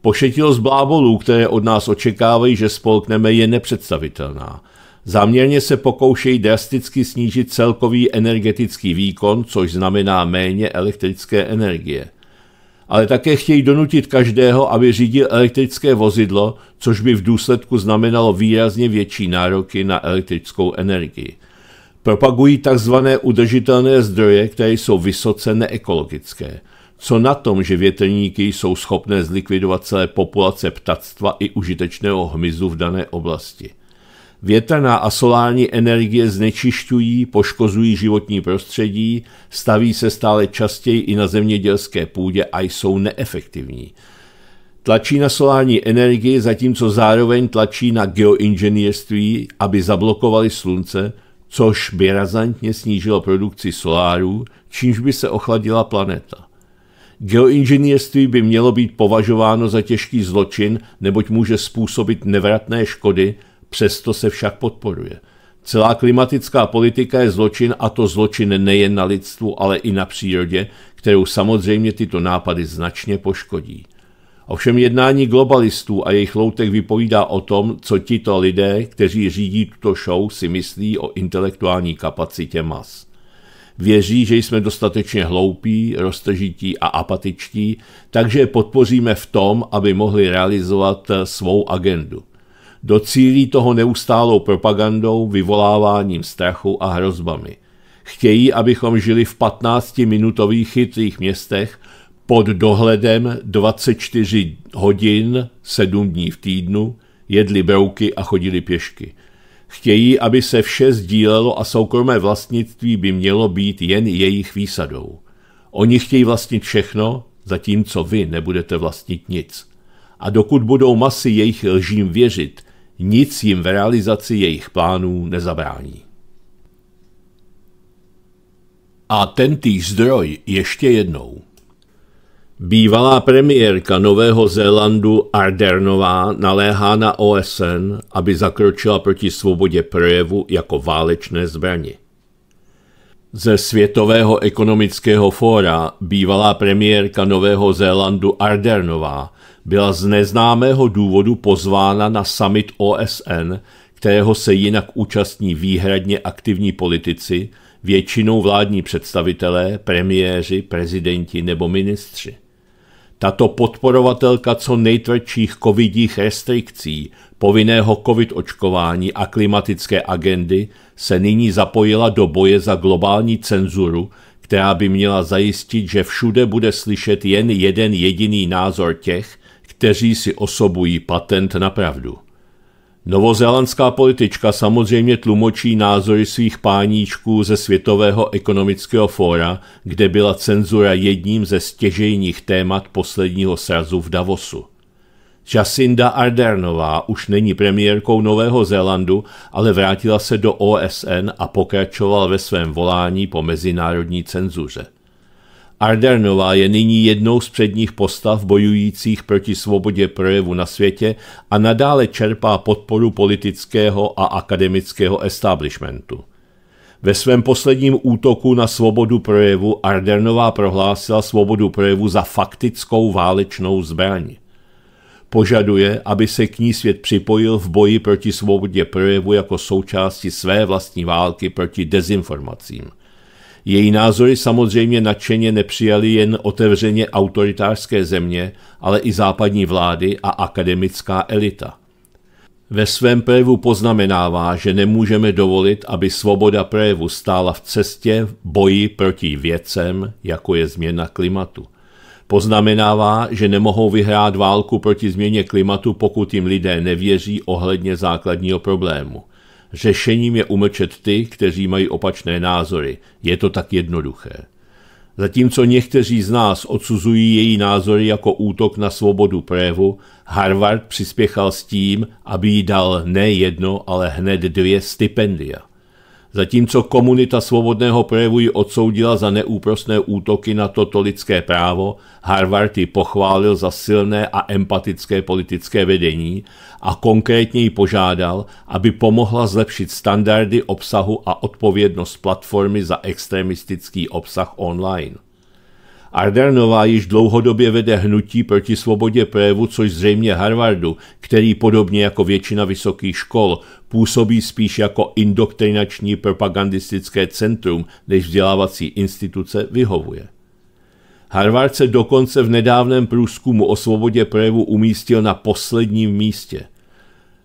Pošetilost blábolů, které od nás očekávají, že spolkneme, je nepředstavitelná. Záměrně se pokoušejí drasticky snížit celkový energetický výkon, což znamená méně elektrické energie. Ale také chtějí donutit každého, aby řídil elektrické vozidlo, což by v důsledku znamenalo výrazně větší nároky na elektrickou energii. Propagují takzvané udržitelné zdroje, které jsou vysoce neekologické. Co na tom, že větrníky jsou schopné zlikvidovat celé populace ptactva i užitečného hmyzu v dané oblasti? Větrná a solární energie znečišťují, poškozují životní prostředí, staví se stále častěji i na zemědělské půdě a jsou neefektivní. Tlačí na solární energii, zatímco zároveň tlačí na geoinženýrství, aby zablokovali slunce, což by razantně snížilo produkci solárů, čímž by se ochladila planeta. Geoinženýrství by mělo být považováno za těžký zločin, neboť může způsobit nevratné škody, přesto se však podporuje. Celá klimatická politika je zločin a to zločin nejen na lidstvu, ale i na přírodě, kterou samozřejmě tyto nápady značně poškodí. Ovšem jednání globalistů a jejich loutek vypovídá o tom, co tito lidé, kteří řídí tuto show, si myslí o intelektuální kapacitě mas. Věří, že jsme dostatečně hloupí, roztržití a apatičtí, takže je podpoříme v tom, aby mohli realizovat eh, svou agendu. Docílí toho neustálou propagandou, vyvoláváním strachu a hrozbami. Chtějí, abychom žili v 15-minutových chytrých městech, pod dohledem 24 hodin 7 dní v týdnu, jedli brouky a chodili pěšky. Chtějí, aby se vše sdílelo a soukromé vlastnictví by mělo být jen jejich výsadou. Oni chtějí vlastnit všechno, zatímco vy nebudete vlastnit nic. A dokud budou masy jejich lžím věřit, nic jim v realizaci jejich plánů nezabrání. A tentýž zdroj ještě jednou – Bývalá premiérka Nového Zélandu Ardernová naléhá na OSN, aby zakročila proti svobodě projevu jako válečné zbraně. Ze Světového ekonomického fóra bývalá premiérka Nového Zélandu Ardernová byla z neznámého důvodu pozvána na summit OSN, kterého se jinak účastní výhradně aktivní politici, většinou vládní představitelé, premiéři, prezidenti nebo ministři. Tato podporovatelka co nejtvrdších covidních restrikcí, povinného covid očkování a klimatické agendy se nyní zapojila do boje za globální cenzuru, která by měla zajistit, že všude bude slyšet jen jeden jediný názor těch, kteří si osobují patent na pravdu. Novozélandská politička samozřejmě tlumočí názory svých páníčků ze Světového ekonomického fóra, kde byla cenzura jedním ze stěžejních témat posledního srazu v Davosu. Jacinda Ardernová už není premiérkou Nového Zélandu, ale vrátila se do OSN a pokračovala ve svém volání po mezinárodní cenzuře. Ardernová je nyní jednou z předních postav bojujících proti svobodě projevu na světě a nadále čerpá podporu politického a akademického establishmentu. Ve svém posledním útoku na svobodu projevu Ardernová prohlásila svobodu projevu za faktickou válečnou zbraň. Požaduje, aby se k ní svět připojil v boji proti svobodě projevu jako součásti své vlastní války proti dezinformacím – její názory samozřejmě nadšeně nepřijali jen otevřeně autoritářské země, ale i západní vlády a akademická elita. Ve svém projevu poznamenává, že nemůžeme dovolit, aby svoboda projevu stála v cestě v boji proti věcem, jako je změna klimatu. Poznamenává, že nemohou vyhrát válku proti změně klimatu, pokud jim lidé nevěří ohledně základního problému. Řešením je umlčet ty, kteří mají opačné názory. Je to tak jednoduché. Zatímco někteří z nás odsuzují její názory jako útok na svobodu prévu, Harvard přispěchal s tím, aby jí dal ne jedno, ale hned dvě stipendia. Zatímco komunita svobodného projevu ji odsoudila za neúprosné útoky na toto lidské právo, Harvard ji pochválil za silné a empatické politické vedení a konkrétně ji požádal, aby pomohla zlepšit standardy obsahu a odpovědnost platformy za extremistický obsah online. Ardernová již dlouhodobě vede hnutí proti svobodě projevu, což zřejmě Harvardu, který podobně jako většina vysokých škol působí spíš jako indoktrinační propagandistické centrum než vzdělávací instituce, vyhovuje. Harvard se dokonce v nedávném průzkumu o svobodě projevu umístil na posledním místě –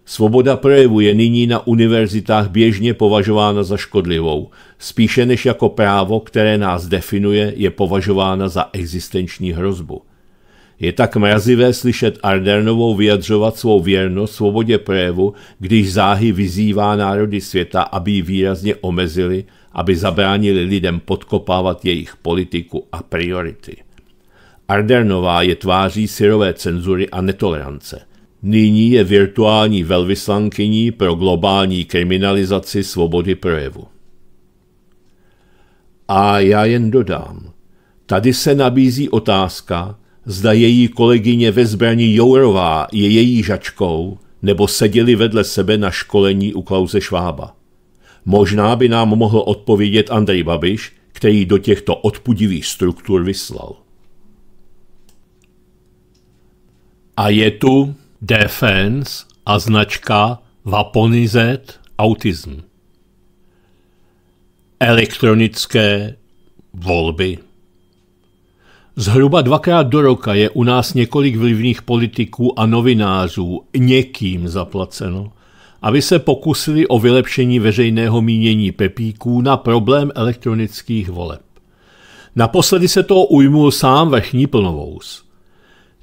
Svoboda projevu je nyní na univerzitách běžně považována za škodlivou. Spíše než jako právo, které nás definuje, je považována za existenční hrozbu. Je tak mrazivé slyšet Ardernovou vyjadřovat svou věrnost svobodě projevu, když záhy vyzývá národy světa, aby ji výrazně omezili, aby zabránili lidem podkopávat jejich politiku a priority. Ardernová je tváří syrové cenzury a netolerance. Nyní je virtuální velvyslankyní pro globální kriminalizaci svobody projevu. A já jen dodám, tady se nabízí otázka, zda její kolegyně ve zbraní Jourová je její žačkou, nebo seděli vedle sebe na školení u Klauze Švába. Možná by nám mohl odpovědět Andrej Babiš, který do těchto odpudivých struktur vyslal. A je tu Defense a značka vaponizet Autism. Elektronické volby. Zhruba dvakrát do roka je u nás několik vlivných politiků a novinářů někým zaplaceno, aby se pokusili o vylepšení veřejného mínění pepíků na problém elektronických voleb. Naposledy se toho ujmul sám vrchní plnovous.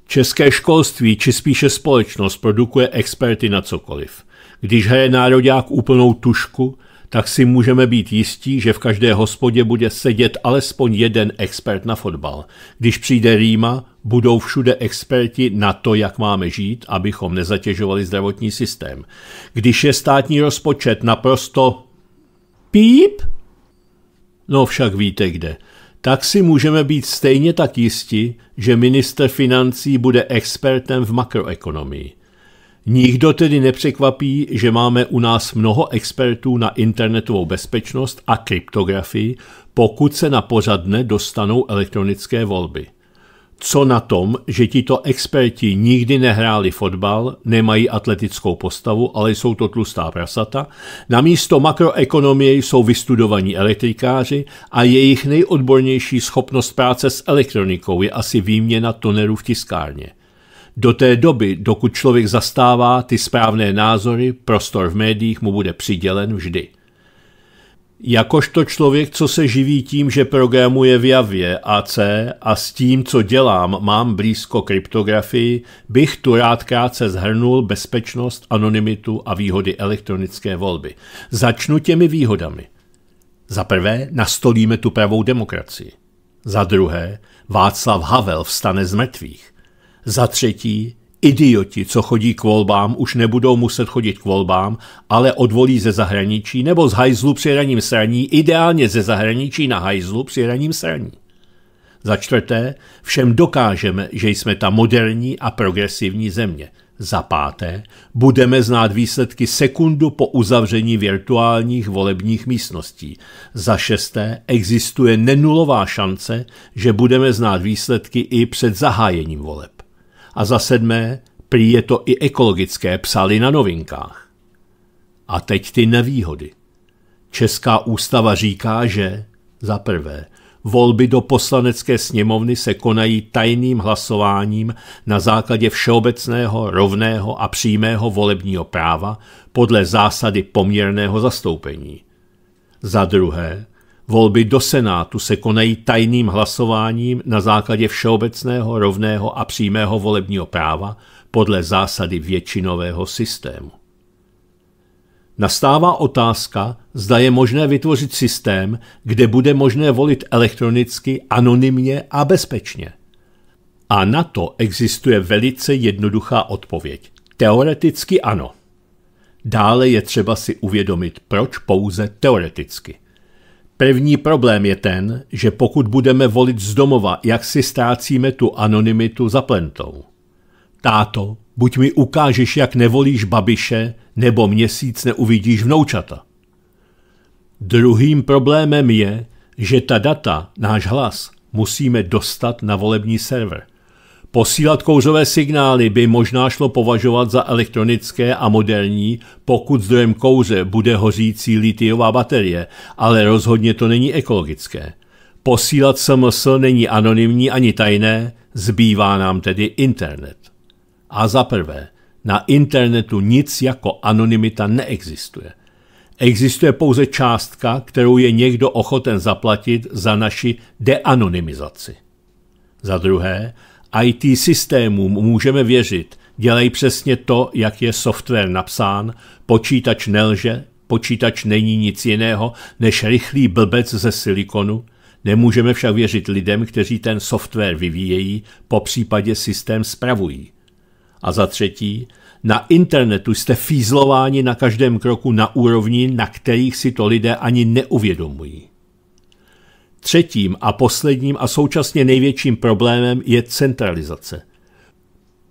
České školství či spíše společnost produkuje experty na cokoliv. Když hraje nároďák úplnou tušku, tak si můžeme být jistí, že v každé hospodě bude sedět alespoň jeden expert na fotbal. Když přijde Rýma, budou všude experti na to, jak máme žít, abychom nezatěžovali zdravotní systém. Když je státní rozpočet naprosto... Píp? No však víte kde tak si můžeme být stejně tak jisti, že minister financí bude expertem v makroekonomii. Nikdo tedy nepřekvapí, že máme u nás mnoho expertů na internetovou bezpečnost a kryptografii, pokud se na pořadne dostanou elektronické volby. Co na tom, že tito experti nikdy nehráli fotbal, nemají atletickou postavu, ale jsou to tlustá prasata, namísto makroekonomie jsou vystudovaní elektrikáři a jejich nejodbornější schopnost práce s elektronikou je asi výměna toneru v tiskárně. Do té doby, dokud člověk zastává ty správné názory, prostor v médiích mu bude přidělen vždy. Jakožto člověk, co se živí tím, že programuje v Javě AC a s tím, co dělám, mám blízko kryptografii, bych tu rád krátce zhrnul bezpečnost, anonymitu a výhody elektronické volby. Začnu těmi výhodami. Za prvé, nastolíme tu pravou demokracii. Za druhé, Václav Havel vstane z mrtvých. Za třetí, idioti, co chodí k volbám, už nebudou muset chodit k volbám, ale odvolí ze zahraničí nebo z hajzlu při raním sraní, ideálně ze zahraničí na hajzlu při raním sraní. Za čtvrté, všem dokážeme, že jsme ta moderní a progresivní země. Za páté, budeme znát výsledky sekundu po uzavření virtuálních volebních místností. Za šesté, existuje nenulová šance, že budeme znát výsledky i před zahájením voleb. A za sedmé, prý je to i ekologické, psali na novinkách. A teď ty nevýhody. Česká ústava říká, že za prvé, volby do poslanecké sněmovny se konají tajným hlasováním na základě všeobecného, rovného a přímého volebního práva podle zásady poměrného zastoupení. Za druhé, Volby do Senátu se konají tajným hlasováním na základě všeobecného, rovného a přímého volebního práva podle zásady většinového systému. Nastává otázka, zda je možné vytvořit systém, kde bude možné volit elektronicky, anonymně a bezpečně. A na to existuje velice jednoduchá odpověď. Teoreticky ano. Dále je třeba si uvědomit, proč pouze teoreticky. První problém je ten, že pokud budeme volit z domova, jak si ztrácíme tu anonymitu za plentou. Táto, buď mi ukážeš, jak nevolíš babiše, nebo měsíc neuvidíš vnoučata. Druhým problémem je, že ta data, náš hlas, musíme dostat na volební server – Posílat kouřové signály by možná šlo považovat za elektronické a moderní, pokud zdrojem kouře bude hořící litiová baterie, ale rozhodně to není ekologické. Posílat SMS není anonymní ani tajné, zbývá nám tedy internet. A za prvé, na internetu nic jako anonymita neexistuje. Existuje pouze částka, kterou je někdo ochoten zaplatit za naši deanonymizaci. Za druhé, IT systémům můžeme věřit, dělej přesně to, jak je software napsán, počítač nelže, počítač není nic jiného než rychlý blbec ze silikonu, nemůžeme však věřit lidem, kteří ten software vyvíjejí, po případě systém spravují. A za třetí, na internetu jste fízlováni na každém kroku na úrovni, na kterých si to lidé ani neuvědomují. Třetím a posledním a současně největším problémem je centralizace.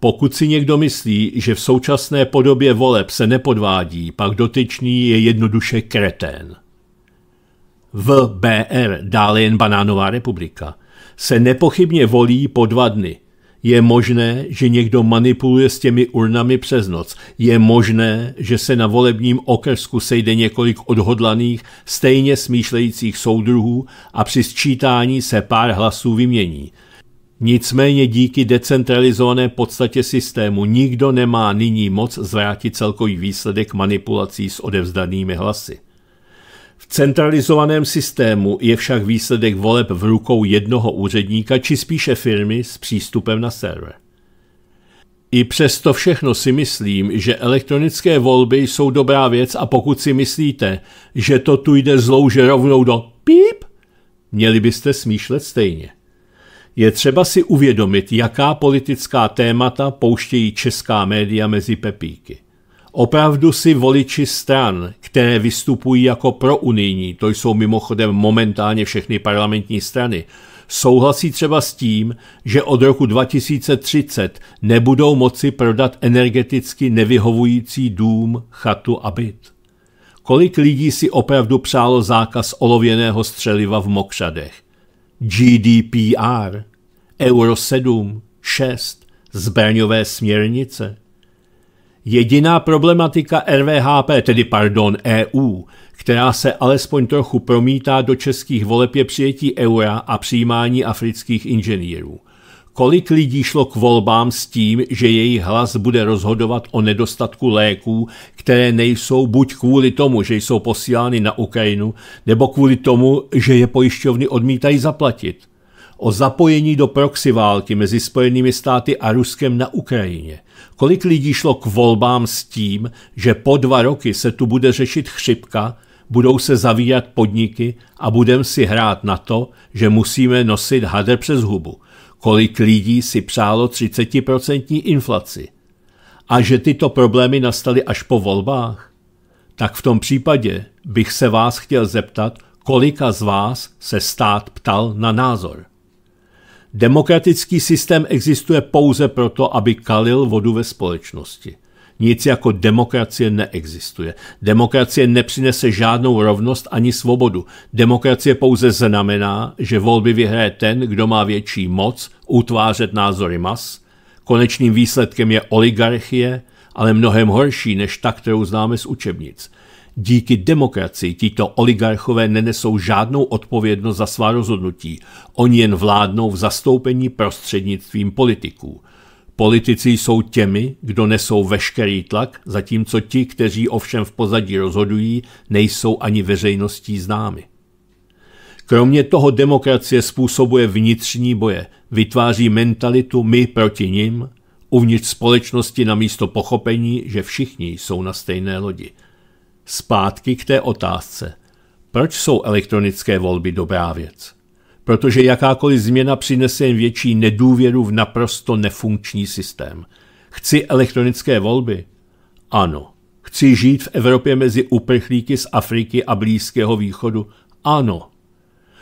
Pokud si někdo myslí, že v současné podobě voleb se nepodvádí, pak dotyčný je jednoduše kretén. V BR, dále jen Banánová republika, se nepochybně volí po dva dny – je možné, že někdo manipuluje s těmi urnami přes noc. Je možné, že se na volebním okrsku sejde několik odhodlaných, stejně smýšlejících soudruhů a při sčítání se pár hlasů vymění. Nicméně díky decentralizované podstatě systému nikdo nemá nyní moc zvrátit celkový výsledek manipulací s odevzdanými hlasy. V centralizovaném systému je však výsledek voleb v rukou jednoho úředníka či spíše firmy s přístupem na server. I přesto všechno si myslím, že elektronické volby jsou dobrá věc a pokud si myslíte, že to tu jde zlouže rovnou do píp, měli byste smýšlet stejně. Je třeba si uvědomit, jaká politická témata pouštějí česká média mezi pepíky. Opravdu si voliči stran, které vystupují jako prounijní, to jsou mimochodem momentálně všechny parlamentní strany, souhlasí třeba s tím, že od roku 2030 nebudou moci prodat energeticky nevyhovující dům, chatu a byt. Kolik lidí si opravdu přálo zákaz olověného střeliva v mokřadech? GDPR, Euro 7, 6, zbraňové směrnice – Jediná problematika RVHP, tedy pardon EU, která se alespoň trochu promítá do českých voleb je přijetí eura a přijímání afrických inženýrů. Kolik lidí šlo k volbám s tím, že jejich hlas bude rozhodovat o nedostatku léků, které nejsou buď kvůli tomu, že jsou posílány na Ukrajinu, nebo kvůli tomu, že je pojišťovny odmítají zaplatit? O zapojení do proxy války mezi Spojenými státy a Ruskem na Ukrajině – Kolik lidí šlo k volbám s tím, že po dva roky se tu bude řešit chřipka, budou se zavíjat podniky a budeme si hrát na to, že musíme nosit hadr přes hubu. Kolik lidí si přálo 30% inflaci. A že tyto problémy nastaly až po volbách? Tak v tom případě bych se vás chtěl zeptat, kolika z vás se stát ptal na názor. Demokratický systém existuje pouze proto, aby kalil vodu ve společnosti. Nic jako demokracie neexistuje. Demokracie nepřinese žádnou rovnost ani svobodu. Demokracie pouze znamená, že volby vyhraje ten, kdo má větší moc utvářet názory mas. Konečným výsledkem je oligarchie, ale mnohem horší než ta, kterou známe z učebnic – Díky demokracii tito oligarchové nenesou žádnou odpovědnost za svá rozhodnutí. Oni jen vládnou v zastoupení prostřednictvím politiků. Politici jsou těmi, kdo nesou veškerý tlak, zatímco ti, kteří ovšem v pozadí rozhodují, nejsou ani veřejností známy. Kromě toho demokracie způsobuje vnitřní boje, vytváří mentalitu my proti nim, uvnitř společnosti na místo pochopení, že všichni jsou na stejné lodi – Zpátky k té otázce. Proč jsou elektronické volby dobrá věc? Protože jakákoliv změna přinese jen větší nedůvěru v naprosto nefunkční systém. Chci elektronické volby? Ano. Chci žít v Evropě mezi uprchlíky z Afriky a Blízkého východu? Ano.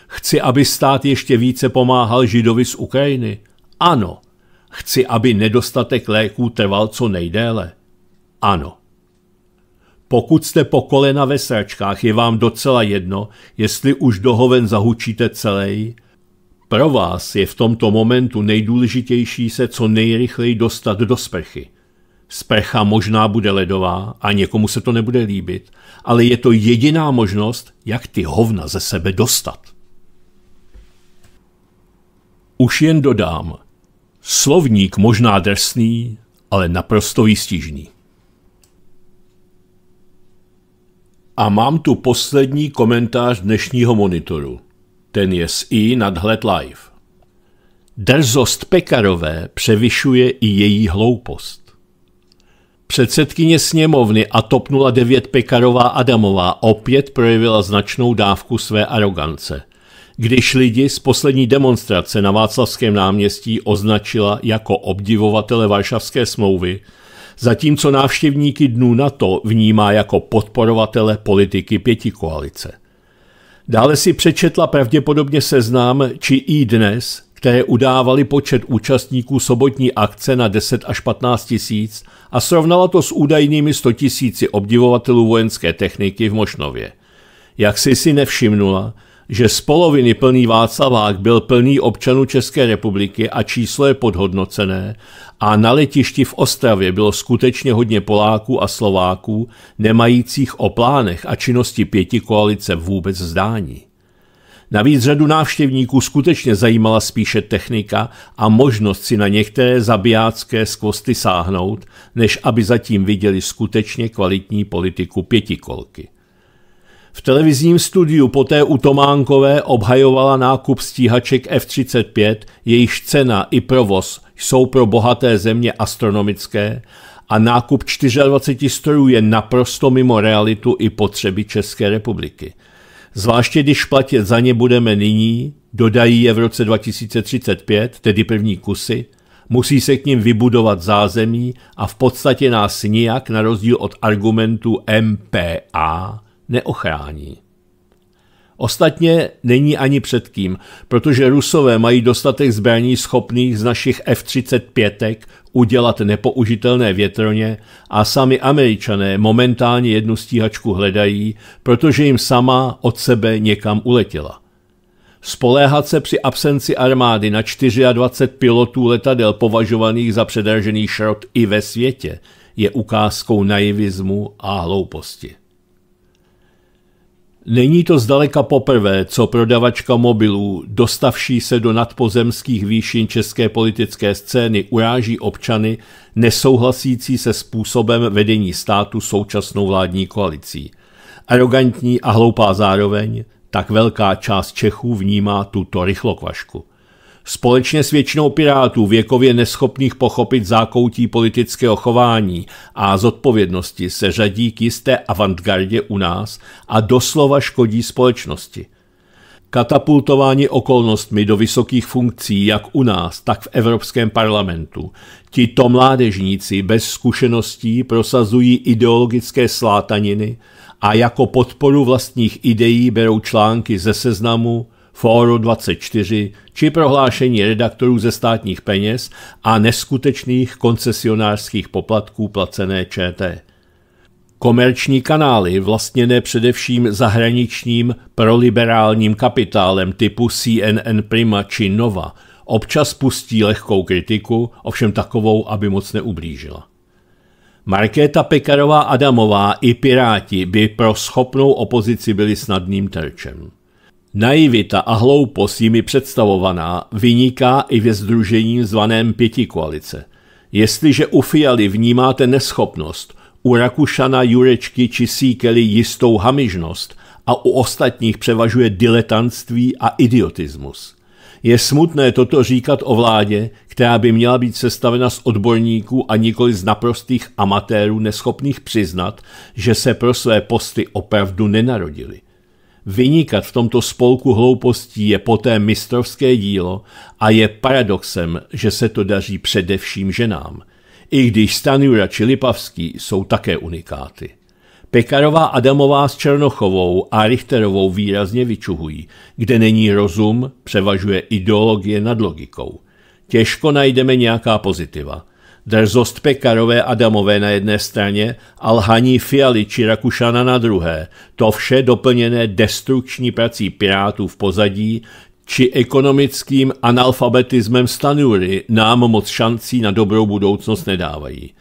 Chci, aby stát ještě více pomáhal židovi z Ukrajiny? Ano. Chci, aby nedostatek léků trval co nejdéle? Ano. Pokud jste po kolena ve sračkách, je vám docela jedno, jestli už dohoven zahučíte celý. Pro vás je v tomto momentu nejdůležitější se co nejrychleji dostat do sprchy. Sprcha možná bude ledová a někomu se to nebude líbit, ale je to jediná možnost, jak ty hovna ze sebe dostat. Už jen dodám. Slovník možná drsný, ale naprosto výstižný. A mám tu poslední komentář dnešního monitoru. Ten je z i nadhled live. Drzost Pekarové převyšuje i její hloupost. Předsedkyně sněmovny a TOP 09 Pekarová Adamová opět projevila značnou dávku své arogance, když lidi z poslední demonstrace na Václavském náměstí označila jako obdivovatele Varšavské smlouvy – zatímco návštěvníky dnů NATO vnímá jako podporovatele politiky pěti koalice. Dále si přečetla pravděpodobně seznám či i dnes, které udávaly počet účastníků sobotní akce na 10 až 15 tisíc a srovnala to s údajnými 100 tisíci obdivovatelů vojenské techniky v Mošnově. Jak si si nevšimnula, že z poloviny plný Václavák byl plný občanů České republiky a číslo je podhodnocené a na letišti v Ostravě bylo skutečně hodně Poláků a Slováků, nemajících o plánech a činnosti pěti koalice vůbec zdání. Navíc řadu návštěvníků skutečně zajímala spíše technika a možnost si na některé zabijácké skvosty sáhnout, než aby zatím viděli skutečně kvalitní politiku pětikolky. V televizním studiu poté u Tománkové obhajovala nákup stíhaček F-35, jejichž cena i provoz jsou pro bohaté země astronomické a nákup 24 strojů je naprosto mimo realitu i potřeby České republiky. Zvláště když platit za ně budeme nyní, dodají je v roce 2035, tedy první kusy, musí se k ním vybudovat zázemí a v podstatě nás nijak, na rozdíl od argumentů MPA, neochrání. Ostatně není ani kým, protože Rusové mají dostatek zbraní schopných z našich F-35 udělat nepoužitelné větrně a sami američané momentálně jednu stíhačku hledají, protože jim sama od sebe někam uletěla. Spoléhat se při absenci armády na 24 pilotů letadel považovaných za předražený šrot i ve světě je ukázkou naivismu a hlouposti. Není to zdaleka poprvé, co prodavačka mobilů, dostavší se do nadpozemských výšin české politické scény, uráží občany nesouhlasící se způsobem vedení státu současnou vládní koalicí. Arogantní a hloupá zároveň, tak velká část Čechů vnímá tuto rychlokvašku společně s většinou pirátů věkově neschopných pochopit zákoutí politického chování a zodpovědnosti se řadí k jisté avantgardě u nás a doslova škodí společnosti. Katapultování okolnostmi do vysokých funkcí jak u nás, tak v Evropském parlamentu. Tito mládežníci bez zkušeností prosazují ideologické slátaniny a jako podporu vlastních ideí berou články ze seznamu, Fóru 24 či prohlášení redaktorů ze státních peněz a neskutečných koncesionářských poplatků placené ČT. Komerční kanály, vlastněné především zahraničním proliberálním kapitálem typu CNN Prima či Nova, občas pustí lehkou kritiku, ovšem takovou, aby moc neublížila. Markéta Pekarová Adamová i Piráti by pro schopnou opozici byli snadným terčem. Naivita a hloupost jimi představovaná vyniká i ve združení zvaném pětikoalice. Jestliže u Fialy vnímáte neschopnost, u Rakušana, Jurečky či Síkely jistou hamižnost a u ostatních převažuje diletantství a idiotismus. Je smutné toto říkat o vládě, která by měla být sestavena z odborníků a nikoli z naprostých amatérů neschopných přiznat, že se pro své posty opravdu nenarodili – Vynikat v tomto spolku hloupostí je poté mistrovské dílo a je paradoxem, že se to daří především ženám. I když Stanjura či Lipavský jsou také unikáty. Pekarová Adamová s Černochovou a Richterovou výrazně vyčuhují. Kde není rozum, převažuje ideologie nad logikou. Těžko najdeme nějaká pozitiva – drzost Pekarové Adamové na jedné straně a lhaní Fialy či Rakušana na druhé, to vše doplněné destrukční prací Pirátů v pozadí či ekonomickým analfabetismem Stanury nám moc šancí na dobrou budoucnost nedávají.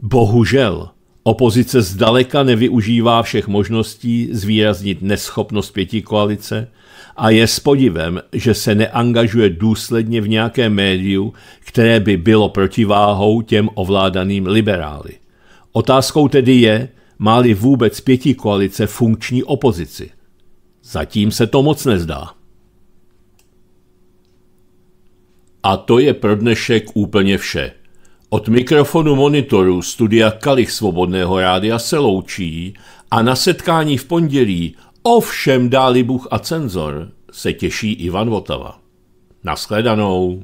Bohužel, opozice zdaleka nevyužívá všech možností zvýraznit neschopnost pěti koalice – a je s podivem, že se neangažuje důsledně v nějaké médiu, které by bylo protiváhou těm ovládaným liberály. Otázkou tedy je, má-li vůbec pěti koalice funkční opozici. Zatím se to moc nezdá. A to je pro dnešek úplně vše. Od mikrofonu monitoru studia Kalich Svobodného rádia se loučí a na setkání v pondělí Ovšem dáli Bůh a cenzor se těší Ivan Votava. Naschledanou.